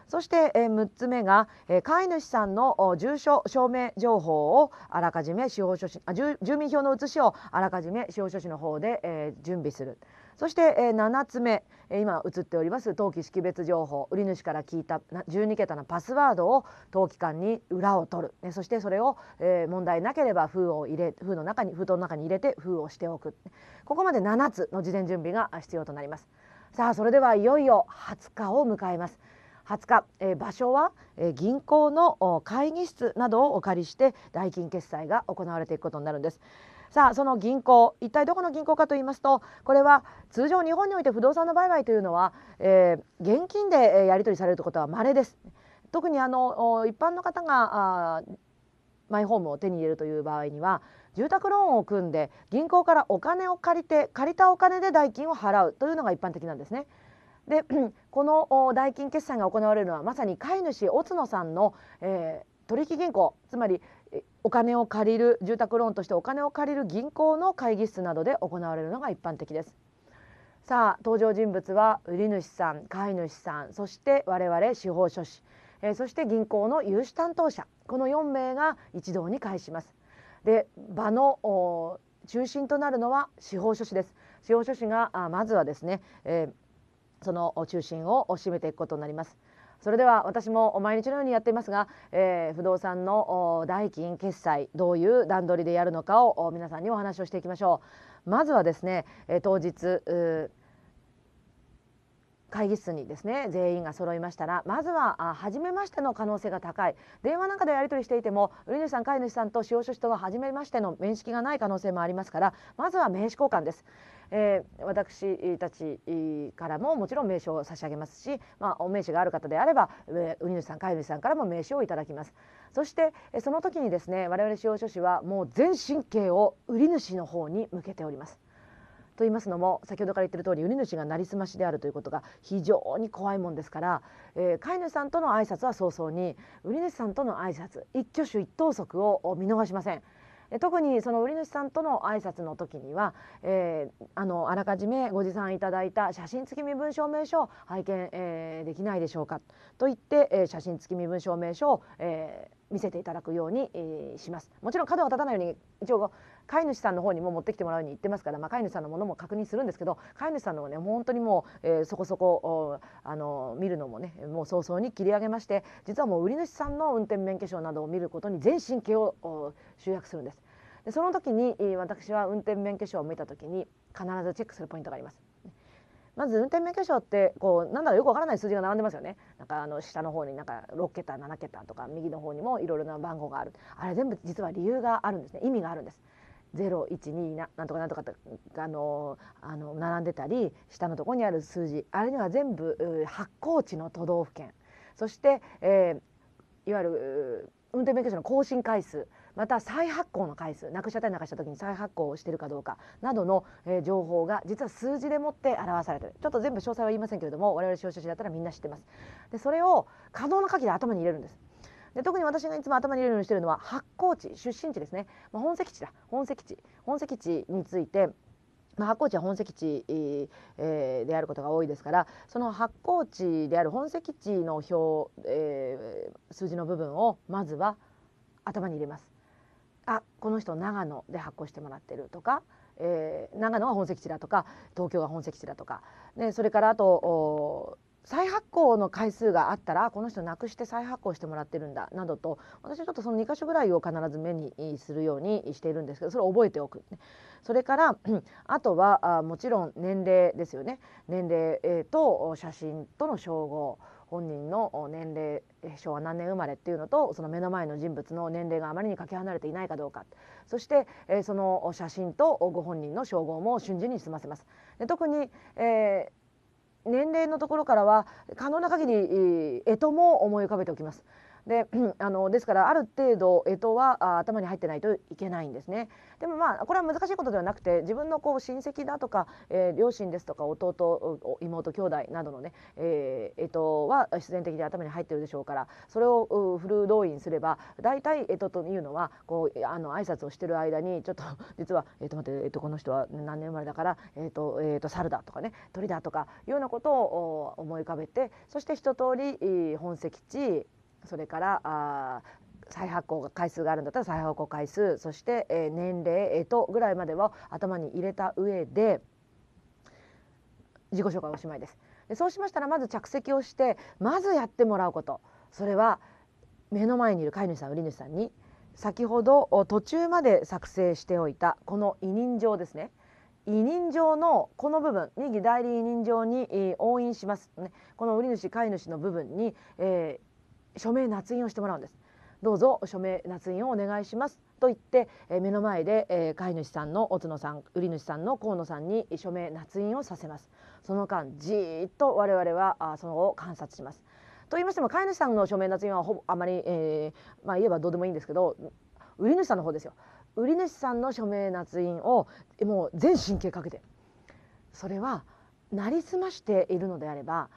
そして6つ目が飼い主さんの住所証明情報をあらかじめ司法書士あ住民票の写しをあらかじめ司法書士の方で準備するそして、えー、7つ目今映っております登記識別情報売り主から聞いた12桁のパスワードを登記官に裏を取る、ね、そしてそれを、えー、問題なければ封を入れ封の中に封筒の中に入れて封をしておくここまで7つの事前準備が必要となりますさあそれではいよいよ20日を迎えます20日、えー、場所は、えー、銀行の会議室などをお借りして代金決済が行われていくことになるんです、さあその銀行一体どこの銀行かと言いますとこれは通常日本において不動産の売買というのは、えー、現金でやり取りされることは稀です。特にあの一般の方がマイホームを手に入れるという場合には住宅ローンを組んで銀行からお金を借りて借りたお金で代金を払うというのが一般的なんですね。で この代金決済が行われるのはまさに飼い主乙野さんの、えー、取引銀行つまりお金を借りる住宅ローンとしてお金を借りる銀行の会議室などで行われるのが一般的ですさあ登場人物は売り主さん買い主さんそして我々司法書士、えー、そして銀行の融資担当者この4名が一堂に会しますで場の中心となるのは司法書士です司法書士があまずはですね、えー、その中心を占めていくことになりますそれでは私も毎日のようにやっていますが、えー、不動産の代金決済どういう段取りでやるのかを皆さんにお話をしていきましょうまずはですね、え当日会議室にですね全員が揃いましたらまずはあ初めましての可能性が高い電話なんかでやり取りしていても売り主さん飼い主さんと使用書士とは初めましての面識がない可能性もありますからまずは名刺交換です。えー、私たちからももちろん名刺を差し上げますし、まあ、お名刺がある方であれば、売り主さん飼い主さんからも名刺をいただきますそしてその時にですね我々使用書士はもう全神経を売り主の方に向けておりますと言いますのも先ほどから言ってる通り売り主がなりすましであるということが非常に怖いもんですから、えー、飼い主さんとの挨拶は早々に売り主さんとの挨拶一挙手一投足を見逃しません。特にその売り主さんとの挨拶の時には、えー、あのあらかじめご持参いただいた写真付き身分証明書を拝見、えー、できないでしょうかと言って、えー、写真付き身分証明書を、えー、見せていただくように、えー、しますもちろん角が立たないように一応飼い主さんの方にも持ってきてもらうに行ってますから、まあ、飼い主さんのものも確認するんですけど飼い主さんのね本当にもう、えー、そこそこあの見るのもねもう早々に切り上げまして実はもう売り主さんの運転免許証などを見ることに全神経を集約するんです。でその時に私は運転免許証を見た時に必ずチェックするポイントがあります。まず運転免許証ってこうなんだかよくわからない数字が並んでますよねなんかあの下の方になんか6桁7桁とか右の方にもいろいろな番号があるあれ全部実は理由があるんですね意味があるんですロ一二ななんとかなんとかってあのあの並んでたり下のところにある数字あれには全部発行地の都道府県そして、えー、いわゆる運転免許証の更新回数また再発行の回数なくしちゃったりなくした時に再発行をしてるかどうかなどの、えー、情報が実は数字でもって表されてるちょっと全部詳細は言いませんけれども我々消費者だったらみんな知ってますでそれを可能な限り頭に入れるんですで特に私がいつも頭に入れるようにしてるのは発行地出身地ですね、まあ、本籍地だ本籍地本籍地についてまあ、発行地は本籍地、えー、であることが多いですからその発行地である本籍地の表、えー、数字の部分をまずは頭に入れます。あこの人長野で発行してもらってるとか、えー、長野は本籍地だとか東京は本籍地だとか、ね、それからあと再発行の回数があったらこの人なくして再発行してもらってるんだなどと私はちょっとその2箇所ぐらいを必ず目にするようにしているんですけどそれを覚えておく。それから あとはあもちろん年齢ですよね年齢と写真との照合本人の年齢昭和何年生まれっていうのとその目の前の人物の年齢があまりにかけ離れていないかどうかそして、えその写真とご本人の照合も瞬時に済ませます。で特に、えー年齢のところからは可能な限りえとも思い浮かべておきます。で あのですからある程度干とは頭に入ってないといけないんですね。でもまあこれは難しいことではなくて自分のこう親戚だとか、えー、両親ですとか弟妹兄弟などのね、えー、干は必然的に頭に入ってるでしょうからそれをフル動員すれば大体えとというのはこうあの挨拶をしてる間にちょっと実は「えっ、ー、と待って、えっ、ー、とこの人は何年生まれだからえっ、ー、とえっ、と猿だ」とかね「鳥だ」とかいうようなことを思い浮かべてそして一通り本籍地それからあ再発行回数があるんだったら再発行回数そして、えー、年齢、えとぐらいまでは頭に入れた上で自己紹介おしまいです。でそうしましたらまず着席をしてまずやってもらうことそれは目の前にいる飼い主さん売り主さんに先ほど途中まで作成しておいたこの委任状ですね委任状のこの部分任義代理委任状に押印します、ね、この売り主飼い主の部分に、えー、署名捺印をしてもらうんですどうぞ署名捺印をお願いしますと言って、え目の前で、え飼い主さんの小野さん売り主さんの河野さんに署名捺印をさせますその間じっと我々はあその後観察しますと言いましても飼い主さんの署名捺印はほぼあまり、えー、まあ、言えばどうでもいいんですけど売り主さんの方ですよ売り主さんの署名捺印をもう全神経かけてそれはなりすましているのであれば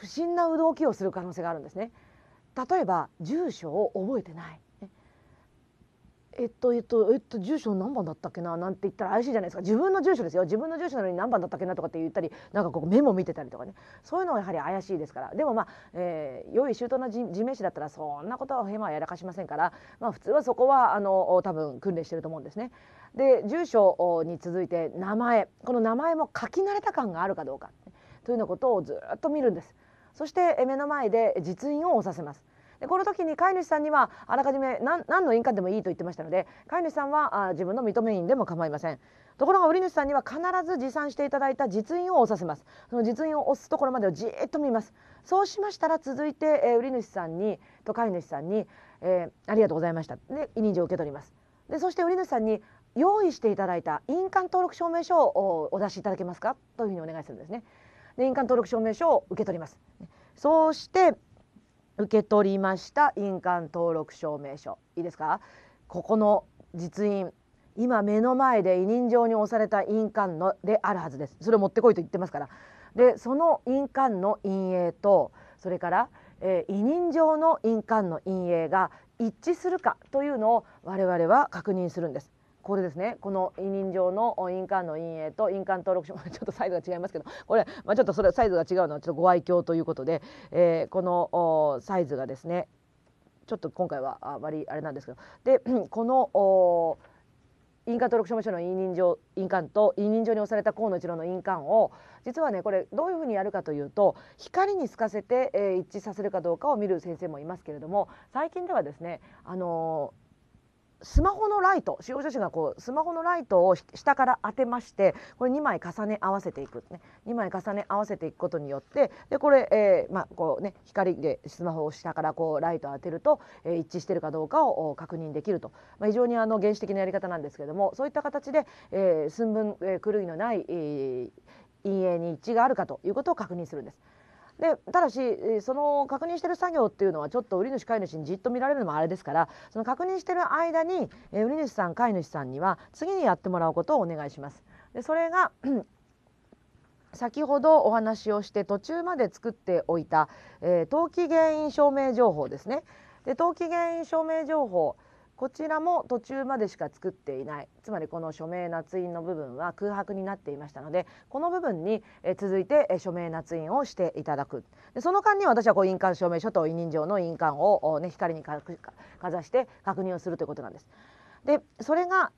不審な動きをする可能性があるんですね例えば住所を覚えてないえっとえっとえっと住所何番だったっけななんて言ったら怪しいじゃないですか自分の住所ですよ自分の住所なのに何番だったっけなとかって言ったりなんかこうメモ見てたりとかねそういうのはやはり怪しいですからでもまあ、えー、良い周到な地名だったらそんなことはヘマはやらかしませんから、まあ、普通はそこはあの多分訓練してると思うんですね。で住所に続いて名前この名前も書き慣れた感があるかどうかというようなことをずっと見るんです。そして目の前で実印を押させますでこの時に飼い主さんにはあらかじめ何の印鑑でもいいと言ってましたので飼い主さんはあ自分の認め印でも構いませんところが売り主さんには必ず持参していただいた実印を押させますその実印を押すところまでをじっと見ますそうしましたら続いて、えー、売り主さんにと飼い主さんに、えー、ありがとうございましたで委任状を受け取りますでそして売り主さんに用意していただいた印鑑登録証明書をお出しいただけますかというふうにお願いするんですね印鑑登録証明書を受け取りますそうして受け取りました印鑑登録証明書いいですかここの実印今目の前で委任状に押された印鑑のであるはずですそれを持ってこいと言ってますからでその印鑑の陰影とそれから、えー、委任状の印鑑の陰影が一致するかというのを我々は確認するんですこれですねこの委任状の印鑑の印影と印鑑登録書 ちょっとサイズが違いますけどこれ、まあ、ちょっとそれサイズが違うのはちょっとご愛嬌ということで、えー、このサイズがですねちょっと今回はあまりあれなんですけどで この印鑑登録証明書の委任状印鑑と委任状に押された河野一郎の印鑑を実はねこれどういうふうにやるかというと光に透かせて、えー、一致させるかどうかを見る先生もいますけれども最近ではですねあのースマホのライト使用写真がこうスマホのライトを下から当てましてこれ2枚重ね合わせていく、ね、2枚重ね合わせていくことによってでこれ、えーまあこうね、光でスマホを下からこうライトを当てると、えー、一致してるかどうかを確認できると、まあ、非常にあの原始的なやり方なんですけれどもそういった形で、えー、寸分、えー、狂いのない、えー、陰影に一致があるかということを確認するんです。でただしその確認してる作業っていうのはちょっと売り主飼い主にじっと見られるのもあれですからその確認してる間に、え売り主さん飼い主さんには次にやってもらうことをお願いします。でそれが 先ほどお話をして途中まで作っておいた、えー、登記原因証明情報ですね。で登記原因証明情報こちらも途中までしか作っていないつまりこの署名捺印の部分は空白になっていましたのでこの部分に続いて署名捺印をしていただくでその間に私はこう印鑑証明書と委任状の印鑑を、ね、光にかかざして確認をするということなんです。でそれが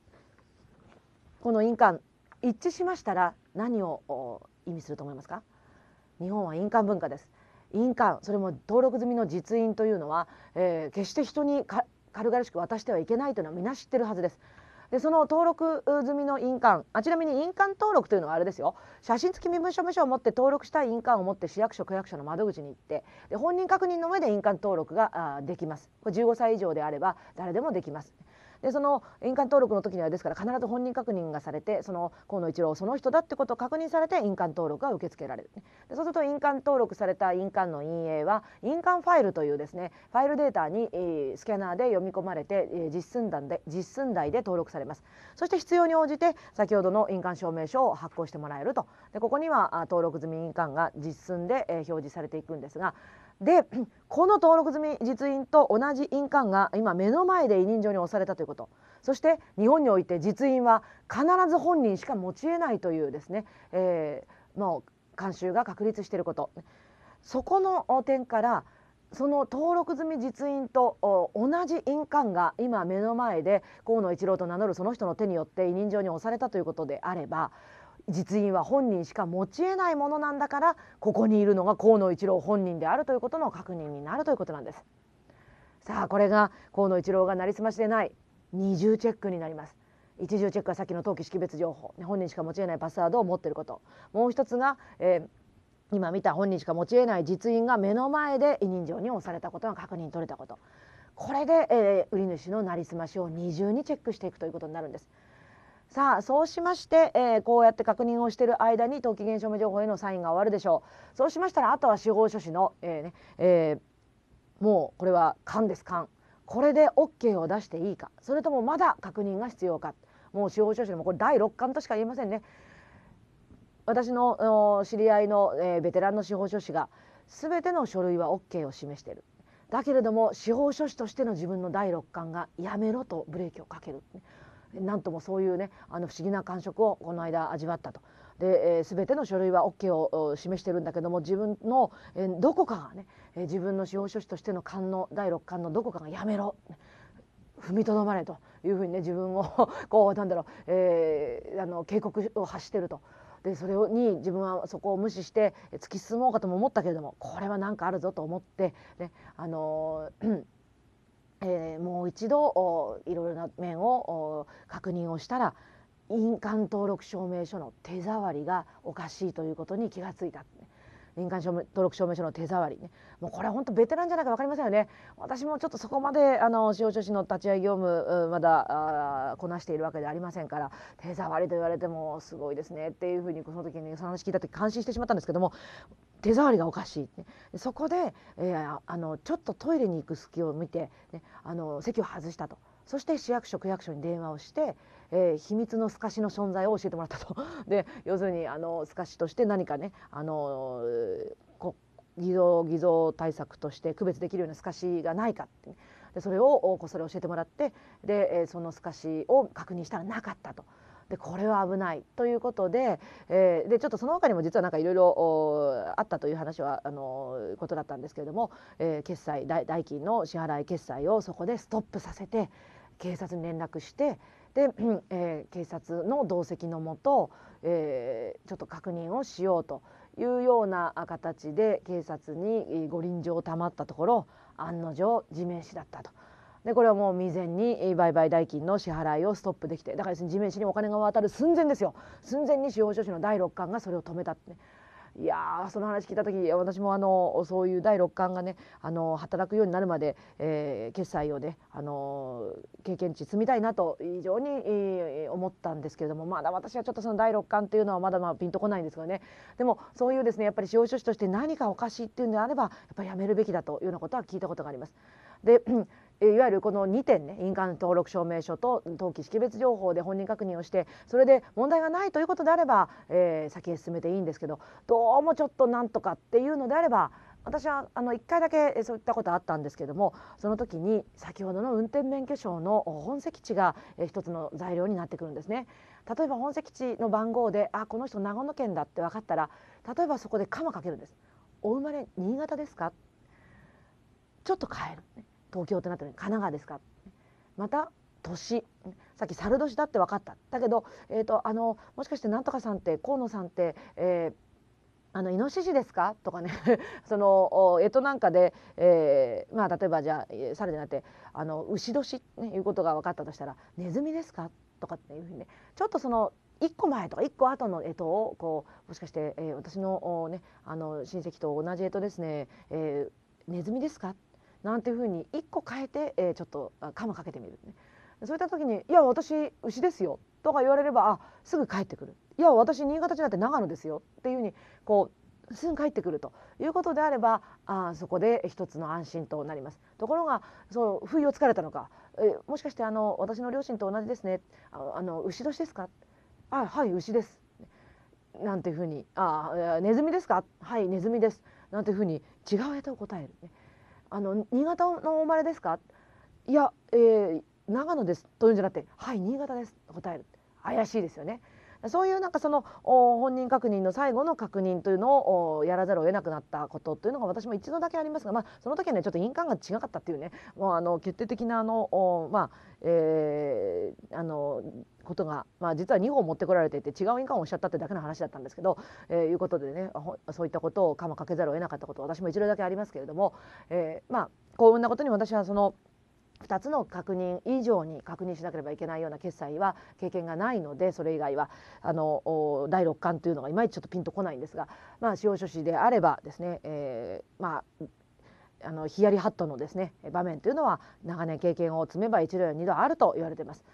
この印鑑一致しましたら何を意味すると思いますか日本は印鑑文化です印鑑それも登録済みの実印というのは、えー、決して人に軽々しく渡してはいけないというのは皆知ってるはずです。でその登録済みの印鑑あちなみに印鑑登録というのはあれですよ写真付き身分証明書を持って登録したい印鑑を持って市役所区役所の窓口に行ってで本人確認の上で印鑑登録があできますこれ15歳以上であれば誰でもできますでその印鑑登録の時にはですから必ず本人確認がされてその河野一郎その人だってことを確認されて印鑑登録が受け付けられる、でそうすると印鑑登録された印鑑の陰影は印鑑ファイルというですねファイルデータに、えー、スキャナーで読み込まれて、えー、実寸断で実寸台で登録されますそして必要に応じて先ほどの印鑑証明書を発行してもらえるとでここには登録済み印鑑が実寸で、えー、表示されていくんですがでこの登録済み実印と同じ印鑑が今目の前で委任状に押されたということそして日本において実印は必ず本人しか持ちえないというですね、えー、もう慣習が確立していることそこの点からその登録済み実印と同じ印鑑が今目の前で河野一郎と名乗るその人の手によって委任状に押されたということであれば実印は本人しか持ちえないものなんだからここにいるのが河野一郎本人であるということの確認になるということなんですさあこれが河野一郎が成りすましでない二重チェックになります一重チェックはさっきの登記識別情報本人しか持ちえないパスワードを持っていることもう一つが、えー、今見た本人しか持ちえない実印が目の前で委任状に押されたことが確認取れたことこれで、えー、売り主のなりすましを二重にチェックしていくということになるんです。さあそうしまして、えー、こうやって確認をしている間に登記現象名情報へのサインが終わるでしょうそうしましたらあとは司法書士の、えーねえー、もうこれは勘です勘これで OK を出していいかそれともまだ確認が必要かもう司法書士もこれ第6巻としか言えませんね私の知り合いの、えー、ベテランの司法書士が全ての書類は OK を示しているだけれども司法書士としての自分の第六感がやめろとブレーキをかけるなんともそういうねあの不思議な感触をこの間味わったと。で、えー、全ての書類は OK を示してるんだけども自分の、えー、どこかがね、えー、自分の司法書士としての官の第六感のどこかがやめろ踏みとどまれというふうにね自分を こうなんだろう、えー、あの警告を発してると。でそれに自分はそこを無視して突き進もうかとも思ったけれどもこれは何かあるぞと思って、ねあのーえー、もう一度いろいろな面を確認をしたら印鑑登録証明書の手触りがおかしいということに気がついた、ね。印鑑登録証明書の手触りねもうこれは本当ベテランじゃないか分かりませんよね私もちょっとそこまであの司法書士の立ち会い業務まだこなしているわけではありませんから手触りと言われてもすごいですねっていうふうにその時にその話聞いた時感心してしまったんですけども手触りがおかしいね、そこで、えー、あのちょっとトイレに行く隙を見て、ね、あの席を外したとそして市役所区役所に電話をして、えー、秘密の透かしの存在を教えてもらったと で要するにあの透かしとして何かねあのこ偽造偽造対策として区別できるような透かしがないかって、ね、でそれをこそれ教えてもらってで、えー、その透かしを確認したらなかったと。でこれは危ないということで,、えー、でちょっとその他にも実はなんかいろいろあったという話はあのことだったんですけれども、えー、決済代代金の支払い決済をそこでストップさせて警察に連絡してで、えー、警察の同席のもと、えー、ちょっと確認をしようというような形で警察にご臨場を賜ったところ案の定地面師だったと。でこれはもう未然に売買代金の支払いをストップできてだから、ね、地面師にお金が渡る寸前ですよ寸前に司法書士の第六巻がそれを止めたって、ね、いやその話聞いた時私もあのそういう第六感がねあの働くようになるまで、えー、決済をねあの経験値積みたいなと非常に、えー、思ったんですけれどもまだ私はちょっとその第六感っていうのはまだまあピンとこないんですがねでもそういうですねやっぱり司法書士として何かおかしいっていうんであればやっぱりやめるべきだというようなことは聞いたことがあります。でいわゆるこの2点ね印鑑登録証明書と登記識別情報で本人確認をしてそれで問題がないということであれば、えー、先へ進めていいんですけどどうもちょっとなんとかっていうのであれば私はあの1回だけそういったことあったんですけどもその時に先ほどの運転免許証の本籍地が一つの材料になってくるんですね例えば本籍地の番号であこの人長野県だって分かったら例えばそこでカかけるんですお生まれ新潟ですかちょっと変える、ね、東京ってなってる神奈川ですかまた年さっき猿年だって分かっただけど、えーと、あのもしかしてなんとかさんって河野さんって、えー、あのイノシシですかとかね そのっとなんかで、えー、まあ、例えばじゃあ猿じゃなくてあの牛年、ね、いうことが分かったとしたらネズミですかとかっていうふうにねちょっとその1個前とか1個後のえとをこうもしかして、えー、私の,、ね、あの親戚と同じえとですね、えー、ネズミですかなんていうふうに一個変えて、えー、ちょっと鎌かけてみる、ね、そういった時に「いや私牛ですよ」とか言われればあすぐ帰ってくる「いや私新潟じゃなくて長野ですよ」っていうふうにこうすぐ帰ってくるということであればあそこで一つの安心となりますところがそう不意をつかれたのかえもしかしてあの私の両親と同じですねああの牛年ですかあはい牛ですなんていうふうにあネズミですかはいネズミですなんていうふうに違う枝を答える、ね、あの新潟のお生まれですかいや、えー、長野ですというんじゃなくてはい新潟です答える怪しいですよねそういうなんかその本人確認の最後の確認というのをやらざるを得なくなったことというのが私も一度だけありますが、まあ、その時はねちょっと印鑑が違かったっていうねもうあの決定的なあの、まあえー、あのことが、まあ、実は2本持ってこられていて違う印鑑をおっしゃったってだけの話だったんですけど、えー、いうことでねそういったことをかまかけざるを得なかったこと私も一度だけありますけれども、えー、まあ幸運なことに私はその2つの確認以上に確認しなければいけないような決済は経験がないのでそれ以外はあの第6巻というのがいまいちちょっとピンとこないんですが、まあ、司法書士であればですね、えー、まああのヒヤリハットのですね場面というのは長年経験を積めば一度や二度あると言われています。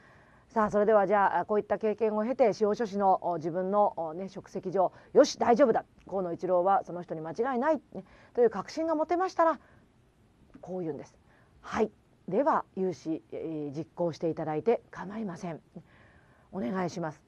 さあそれではじゃあこういった経験を経て司法書士の自分の、ね、職責上よし大丈夫だ河野一郎はその人に間違いない、ね、という確信が持てましたらこう言うんです。はいでは融資、えー、実行していただいて構いませんお願いします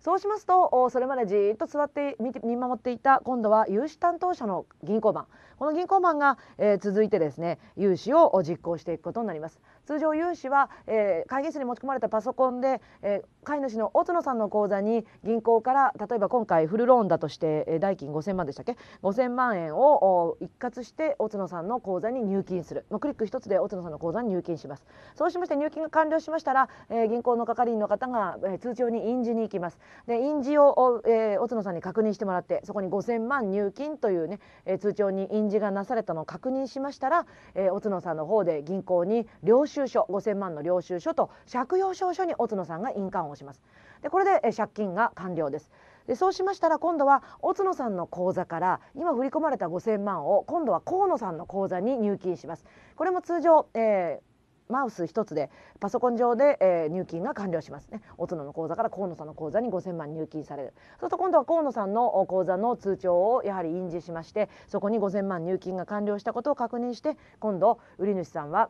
そうしますとそれまでじっと座って見守っていた今度は融資担当者の銀行マンこの銀行マンが、えー、続いてですね融資を実行していくことになります通常融資は、えー、会議室に持ち込まれたパソコンで、えー、買い主の乙野さんの口座に銀行から例えば今回フルローンだとして、えー、代金5,000万でしたっけ5,000万円を一括して乙野さんの口座に入金する、まあ、クリック一つで乙野さんの口座に入金しますそうしまして入金が完了しましたら、えー、銀行の係員の方が、えー、通帳に印字に行きますで印字を、えー、乙野さんに確認してもらってそこに5,000万入金というね、えー、通帳に印字がなされたのを確認しましたら、えー、乙野さんの方で銀行に領収収書5000万の領収書と借用証書に大津野さんが印鑑を押しますでこれで借金が完了ですでそうしましたら今度は大津野さんの口座から今振り込まれた5,000万を今度は河野さんの口座に入金します。これも通常、えーマウス一つでパソコン上で、えー、入金が完了しますね。大つのの口座から河野さんの口座に5000万入金される。そうすると今度は河野さんの口座の通帳をやはり印字しまして、そこに5000万入金が完了したことを確認して、今度売り主さんは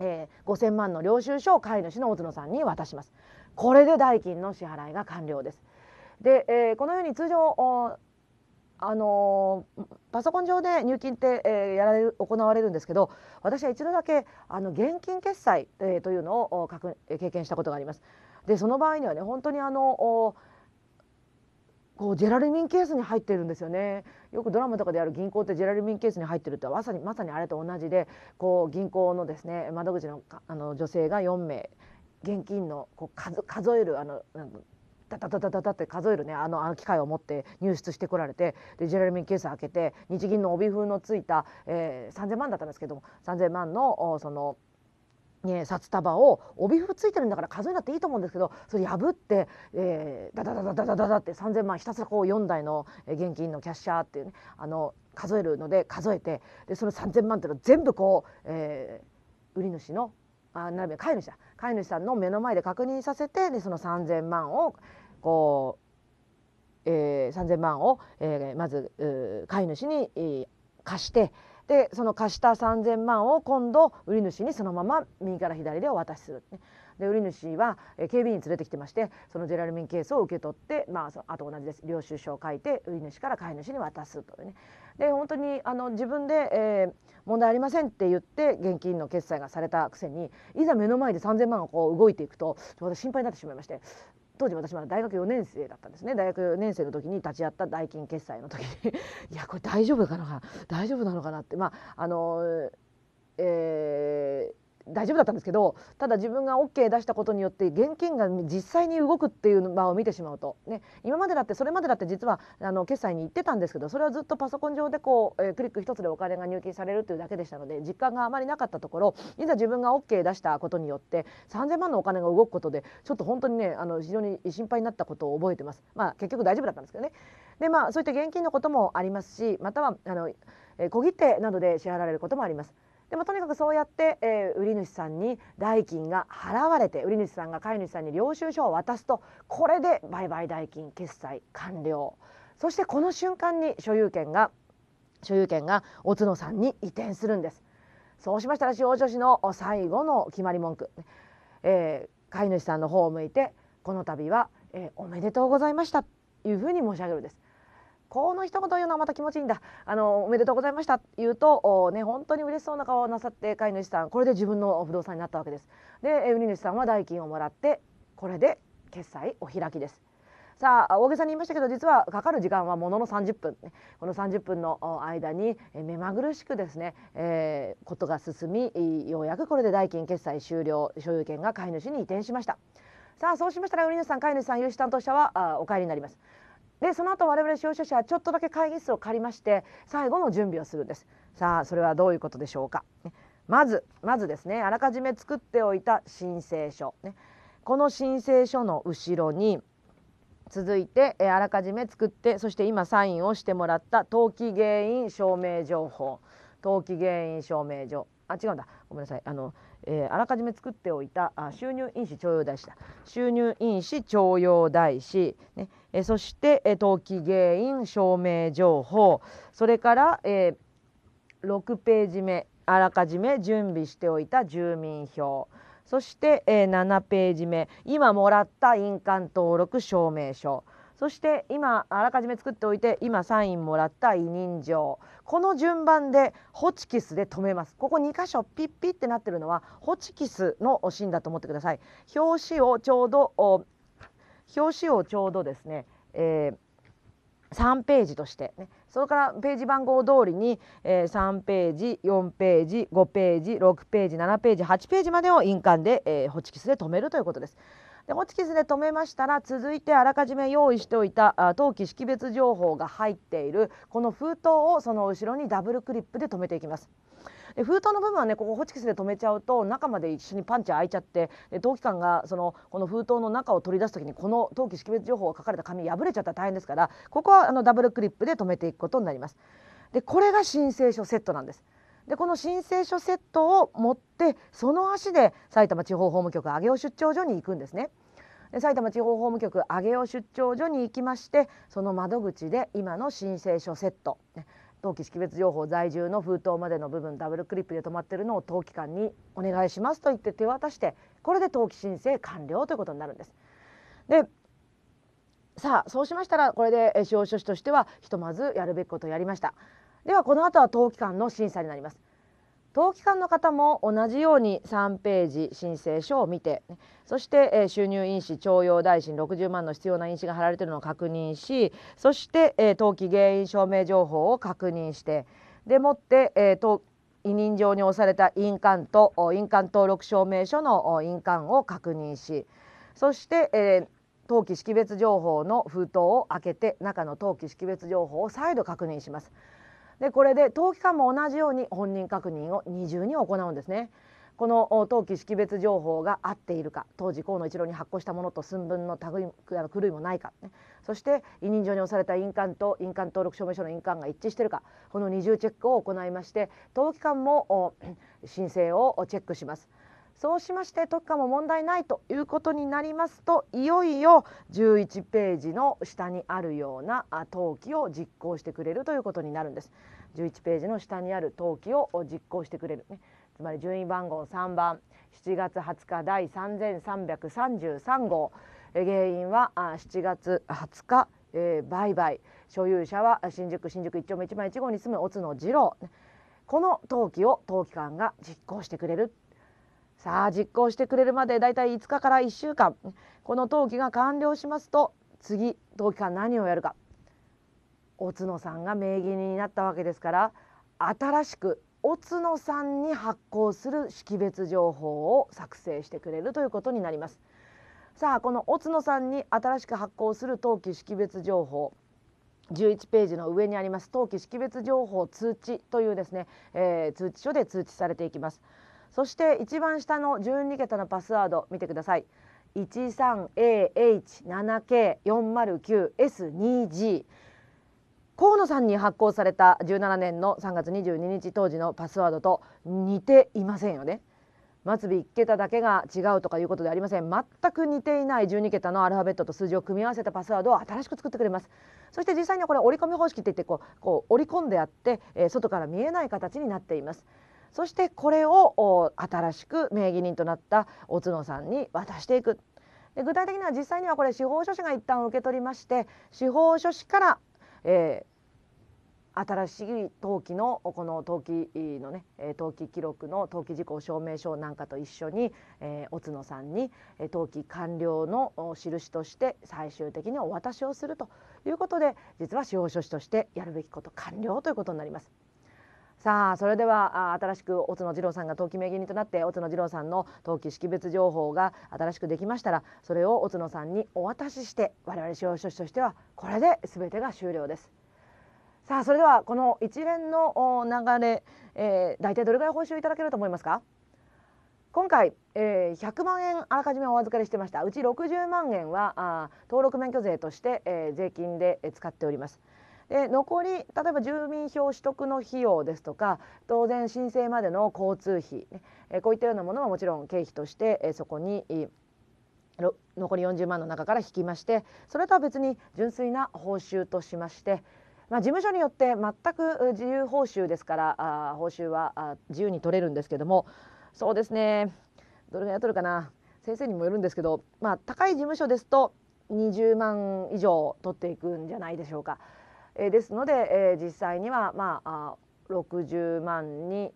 えー、5000万の領収書を買い主の大津野さんに渡しますこれで代金の支払いが完了ですで、えー、このように通常あのー、パソコン上で入金って、えー、やられる行われるんですけど私は一度だけあの現金決済、えー、というのを確経験したことがあります。でその場合にはね本当にあのこうジェラルミンケースに入ってるんですよねよくドラマとかでやる銀行ってジェラルミンケースに入ってるってまさにまさにあれと同じでこう銀行のですね窓口のあの女性が4名現金のこう数数えるあのなんダダダダダダって数えるねあの機械を持って入室してこられてでジェラルミンケース開けて日銀の帯封のついた、えー、3,000万だったんですけども3,000万のその。ね、札束を帯封ついてるんだから数えなっていいと思うんですけどそれ破って、えー、ダダダダダダダダって3,000万ひたすらこう4台の現金のキャッシャーっていうねあの数えるので数えてでその3,000万っていうのを全部こう、えー、売り主のあ並び飼い主だ飼い主さんの目の前で確認させてでその3,000万をこう、えー、3,000万を、えー、まず飼い主に、えー、貸して。でその貸した3,000万を今度売り主にそのまま右から左でお渡しする、ね、で売り主は警備員連れてきてましてそのジェラルミンケースを受け取って、まあ、あと同じです領収書を書いて売り主から飼い主に渡すというね。で本当にあの自分で、えー、問題ありませんって言って現金の決済がされたくせにいざ目の前で3,000万がこう動いていくと私心配になってしまいまして当時私は大学4年生だったんですね大学4年生の時に立ち会った代金決済の時に いやこれ大丈夫かな大丈夫なのかなってまああのえー大丈夫だったんですけどただ自分が OK 出したことによって現金が実際に動くっていう場を見てしまうと、ね、今までだってそれまでだって実はあの決済に行ってたんですけどそれはずっとパソコン上でこう、えー、クリック一つでお金が入金されるというだけでしたので実感があまりなかったところいざ自分が OK 出したことによって3,000万のお金が動くことでちょっと本当にねあの非常に心配になったことを覚えてます。まあ、結局大丈夫だったんですけどねでまあそういった現金のこともありますしまたはあの小切手などで支払われることもあります。でもとにかくそうやって、えー、売り主さんに代金が払われて売り主さんが飼い主さんに領収書を渡すとこれで売買代金決済完了そしてこの瞬間に所有権が所有権がお野さんに移転するんですそうしましたら法女子の最後の決まり文句、えー、飼い主さんの方を向いてこの度は、えー、おめでとうございましたというふうに申し上げるんですこの一言言うのはまた気持ちいいんだあのおめでとうございましたって言うとね本当に嬉しそうな顔をなさって飼い主さんこれで自分の不動産になったわけですで売り主さんは代金をもらってこれで決済お開きですさあ大げさに言いましたけど実はかかる時間はものの30分この30分の間に目まぐるしくですね、えー、ことが進みようやくこれで代金決済終了所有権が飼い主に移転しましたさあそうしましたら売り主さん飼い主さん融資担当者はあお帰りになりますでその後我々消費者はちょっとだけ会議室を借りまして最後の準備をするんですさあそれはどういうことでしょうかまずまずですねあらかじめ作っておいた申請書、ね、この申請書の後ろに続いてえあらかじめ作ってそして今サインをしてもらった登記原因証明情報登記原因証明書あ違うんだごめんなさいあの、えー、あらかじめ作っておいたあ収入印紙徴用台紙だ収入印紙徴用台紙、ね、えそして、登記原因証明情報それから、え6ページ目あらかじめ準備しておいた住民票そして、え7ページ目今もらった印鑑登録証明書そして今あらかじめ作っておいて今サインもらった委任状この順番でホチキスで止めますここ2箇所ピッピッってなってるのはホチキスのンだと思ってください表紙をちょうど表紙をちょうどですね、えー、3ページとしてねそれからページ番号通りに、えー、3ページ4ページ5ページ6ページ7ページ8ページまでを印鑑で、えー、ホチキスで留めるということです。でホチキスで留めましたら続いてあらかじめ用意しておいたあ登記識別情報が入っているこの封筒をその後ろにダブルクリップで留めていきます。で封筒の部分はねここホチキスで留めちゃうと中まで一緒にパンチ開いちゃってで登記官がそのこの封筒の中を取り出す時にこの登記識別情報が書かれた紙破れちゃったら大変ですからここはあのダブルクリップで留めていくことになります。でこれが申請書セットなんです。でこの申請書セットを持ってその足で埼玉地方法務局上尾出張所に行くんですね。で埼玉地方法務局上尾出張所に行きましてその窓口で今の申請書セット、ね、登記識別情報在住の封筒までの部分ダブルクリップで止まってるのを登記官にお願いしますと言って手渡してこれで登記申請完了ということになるんです。でさあそうしましたらこれで司法書士としてはひとまずやるべきことをやりました。ではこの後は登記官の審査になります。登記官の方も同じように3ページ申請書を見てそして、収入印紙徴用代金60万の必要な印紙が貼られているのを確認しそして、登記原因証明情報を確認してでもって、委任状に押された印鑑と印鑑登録証明書の印鑑を確認しそして、登記識別情報の封筒を開けて中の登記識別情報を再度確認します。でこれで登記官も同じように本人確認を二重に行うんですね。この登記識別情報が合っているか当時河野一郎に発行したものと寸分の類いもないか、ね、そして委任状に押された印鑑と印鑑登録証明書の印鑑が一致しているかこの二重チェックを行いまして登記官も申請をチェックします。そうしまして特価も問題ないということになりますといよいよ11ページの下にあるような登記を実行してくれるということになるんです11ページの下にある登記を実行してくれる、ね、つまり順位番号3番7月20日第3333号原因は7月20日、えー、売買所有者は新宿新宿1丁目1番1号に住む乙野次郎この登記を登記官が実行してくれるさあ実行してくれるまでだいたい5日から1週間この登記が完了しますと次登記官何をやるかお津のさんが名義人になったわけですから新しくお津のさんに発行する識別情報を作成してくれるということになります。さあこのおのさんに新しく発行する登記識別情報11ページの上にあります登記識別情報通知というですね、えー、通知書で通知されていきます。そして一番下の12桁のパスワード見てください 13AH7K409S2G 河野さんに発行された17年の3月22日当時のパスワードと似ていませんよね末尾1桁だけが違うとかいうことでありません全く似ていない12桁のアルファベットと数字を組み合わせたパスワードを新しく作ってくれますそして実際にはこれ折り込み方式って言ってこうこう折り込んであって、えー、外から見えない形になっていますそしてこれを新しく名義人となったお角さんに渡していくで具体的には実際にはこれ司法書士が一旦受け取りまして司法書士から、えー、新しい登記のこの登記のね登記記録の登記事項証明書なんかと一緒に、えー、お角さんに登記完了の印として最終的にお渡しをするということで実は司法書士としてやるべきこと完了ということになります。さあそれでは新しく小津野二郎さんが登記名義人となって小津野二郎さんの登記識別情報が新しくできましたらそれを小津野さんにお渡しして我々司法書士としてはこれで全てが終了です。さあそれではこの一連の流れ、えー、大体どれぐらい報酬いただけると思いますか今回、えー、100万円あらかじめお預かりしてましたうち60万円はあ登録免許税として、えー、税金で使っております。で残り例えば住民票取得の費用ですとか当然申請までの交通費、ね、えこういったようなものはもちろん経費として、えそこに残り40万の中から引きましてそれとは別に純粋な報酬としましてまあ、事務所によって全く自由報酬ですからあ報酬はあ自由に取れるんですけどもそうですねどれぐらい取るかな先生にもよるんですけど、まあ、高い事務所ですと20万以上取っていくんじゃないでしょうか。えですので、え実際にはまああ60万に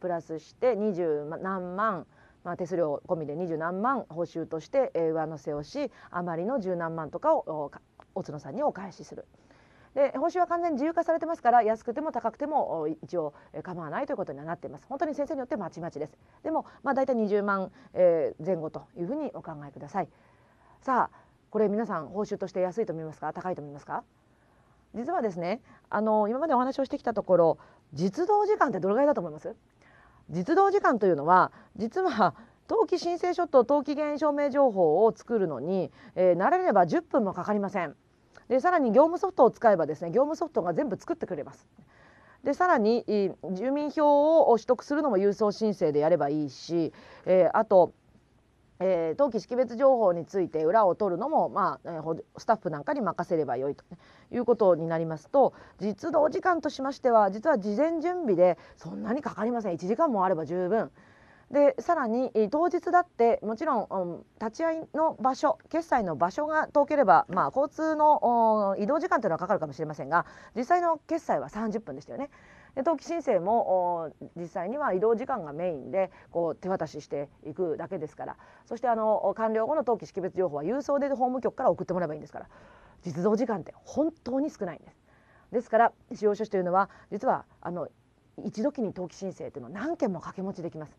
プラスして20何万、まあ、手数料込みで20何万報酬としてえ上乗せをしあまりの十何万とかをおか角さんにお返しする。で報酬は完全に自由化されてますから安くても高くても一応構わないということにはなっています本当に先生によってまちまちですでもまあ大体20万え前後というふうにお考えくださいさあこれ皆さん報酬として安いと見ますか高いと見ますか実はですねあの今までお話をしてきたところ実動時間ってどれぐらいだと思います実動時間というのは実は登記申請書と登記原因証明情報を作るのに、えー、慣れれば10分もかかりませんでさらに業務ソフトを使えばですね業務ソフトが全部作ってくれますでさらに住民票を取得するのも郵送申請でやればいいし、えー、あとえー、登記識別情報について裏を取るのも、まあ、えー、スタッフなんかに任せればよいと、ね、いうことになりますと実動時間としましては実は事前準備でそんなにかかりません1時間もあれば十分。でさらに当日だってもちろん、うん、立ち会いの場所決済の場所が遠ければ、まあ、交通の移動時間というのはかかるかもしれませんが実際の決済は30分でしたよね。で登記申請も実際には移動時間がメインでこう手渡ししていくだけですからそしてあの完了後の登記識別情報は郵送で法務局から送ってもらえばいいんですから実動時間って本当に少ないんです。ですから使用書士というのは実はあの一時に登記申請というのを何件も掛け持ちできます。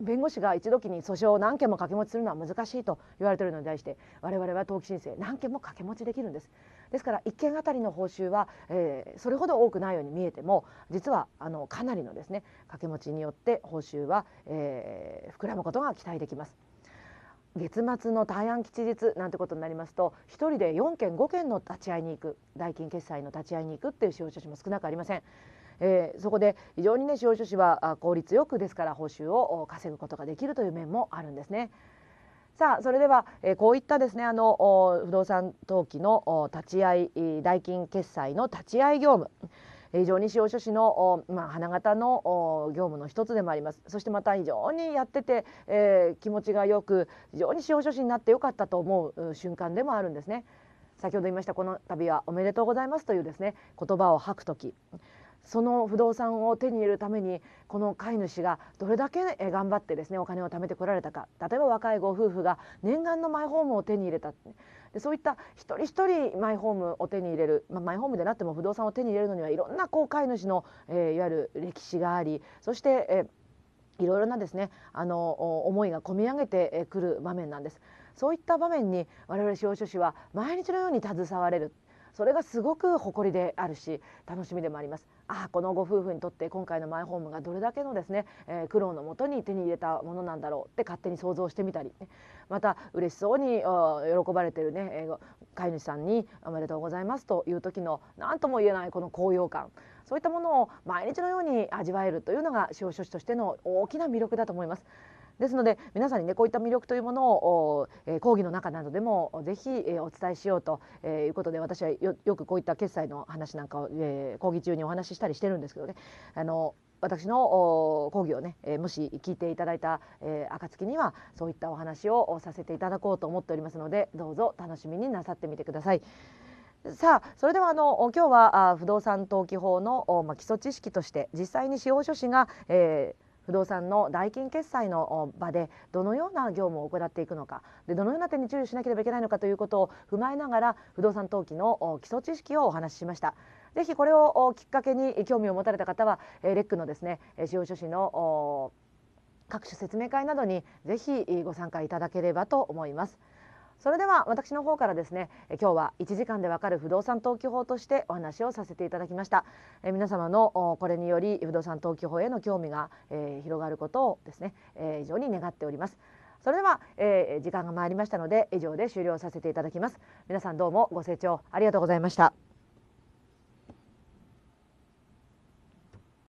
弁護士が一時に訴訟を何件も掛け持ちするのは難しいと言われているのに対して我々は登記申請何件も掛け持ちできるんですですから1件あたりの報酬は、えー、それほど多くないように見えても実はあのかなりのですね掛け持ちによって報酬は、えー、膨らむことが期待できます月末の大安吉日なんてことになりますと1人で4件5件の立ち会いに行く代金決済の立ち会いに行くっていう使用者も少なくありませんえー、そこで非常にね司法書士は効率よくですから報酬を稼ぐことができるという面もあるんですね。さあそれでは、えー、こういったですねあの不動産登記の立ち会い代金決済の立ち会い業務非常に司法書士の、まあ、花形の業務の一つでもありますそしてまた非常にやってて、えー、気持ちがよく非常に司法書士になってよかったと思う瞬間でもあるんですね先ほど言いましたこの度はおめでとうございますというですね言葉を吐く時その不動産を手に入れるためにこの飼い主がどれだけ頑張ってですねお金を貯めてこられたか例えば若いご夫婦が念願のマイホームを手に入れたでそういった一人一人マイホームを手に入れる、まあ、マイホームでなっても不動産を手に入れるのにはいろんなこう飼い主の、えー、いわゆる歴史がありそして、えー、いろいろなですねあの思いが込み上げてくる場面なんです。そういった場面に我々司法書士は毎日のように携われるそれがすごく誇りであるし楽しみでもありますあこのご夫婦にとって今回のマイホームがどれだけのですね、えー、苦労のもとに手に入れたものなんだろうって勝手に想像してみたり、ね、また嬉しそうに喜ばれてるね、えー、飼い主さんに「おめでとうございます」という時の何とも言えないこの高揚感そういったものを毎日のように味わえるというのが司法書士としての大きな魅力だと思います。ですので皆さんにねこういった魅力というものを、えー、講義の中などでもぜひ、えー、お伝えしようと、えいうことで私はよくこういった決済の話なんかを、えー、講義中にお話ししたりしてるんですけどねあの私の講義をね、えもし聞いていただいた、えー、暁にはそういったお話をさせていただこうと思っておりますのでどうぞ楽しみになさってみてください。さあそれではあの今日は不動産登記法の、まあ、基礎知識として実際に司法書士が、えー不動産の代金決済の場でどのような業務を行っていくのかでどのような点に注意しなければいけないのかということを踏まえながら不動産登記の基礎知識をお話ししました。ぜひこれをきっかけに興味を持たれた方はレックのですね使用書士の各種説明会などにぜひご参加いただければと思います。それでは私の方からですね今日は1時間でわかる不動産登記法としてお話をさせていただきました皆様のこれにより不動産登記法への興味が、え広がることをですね、え非常に願っておりますそれでは、え時間が参りましたので以上で終了させていただきます皆さんどうもご清聴ありがとうございました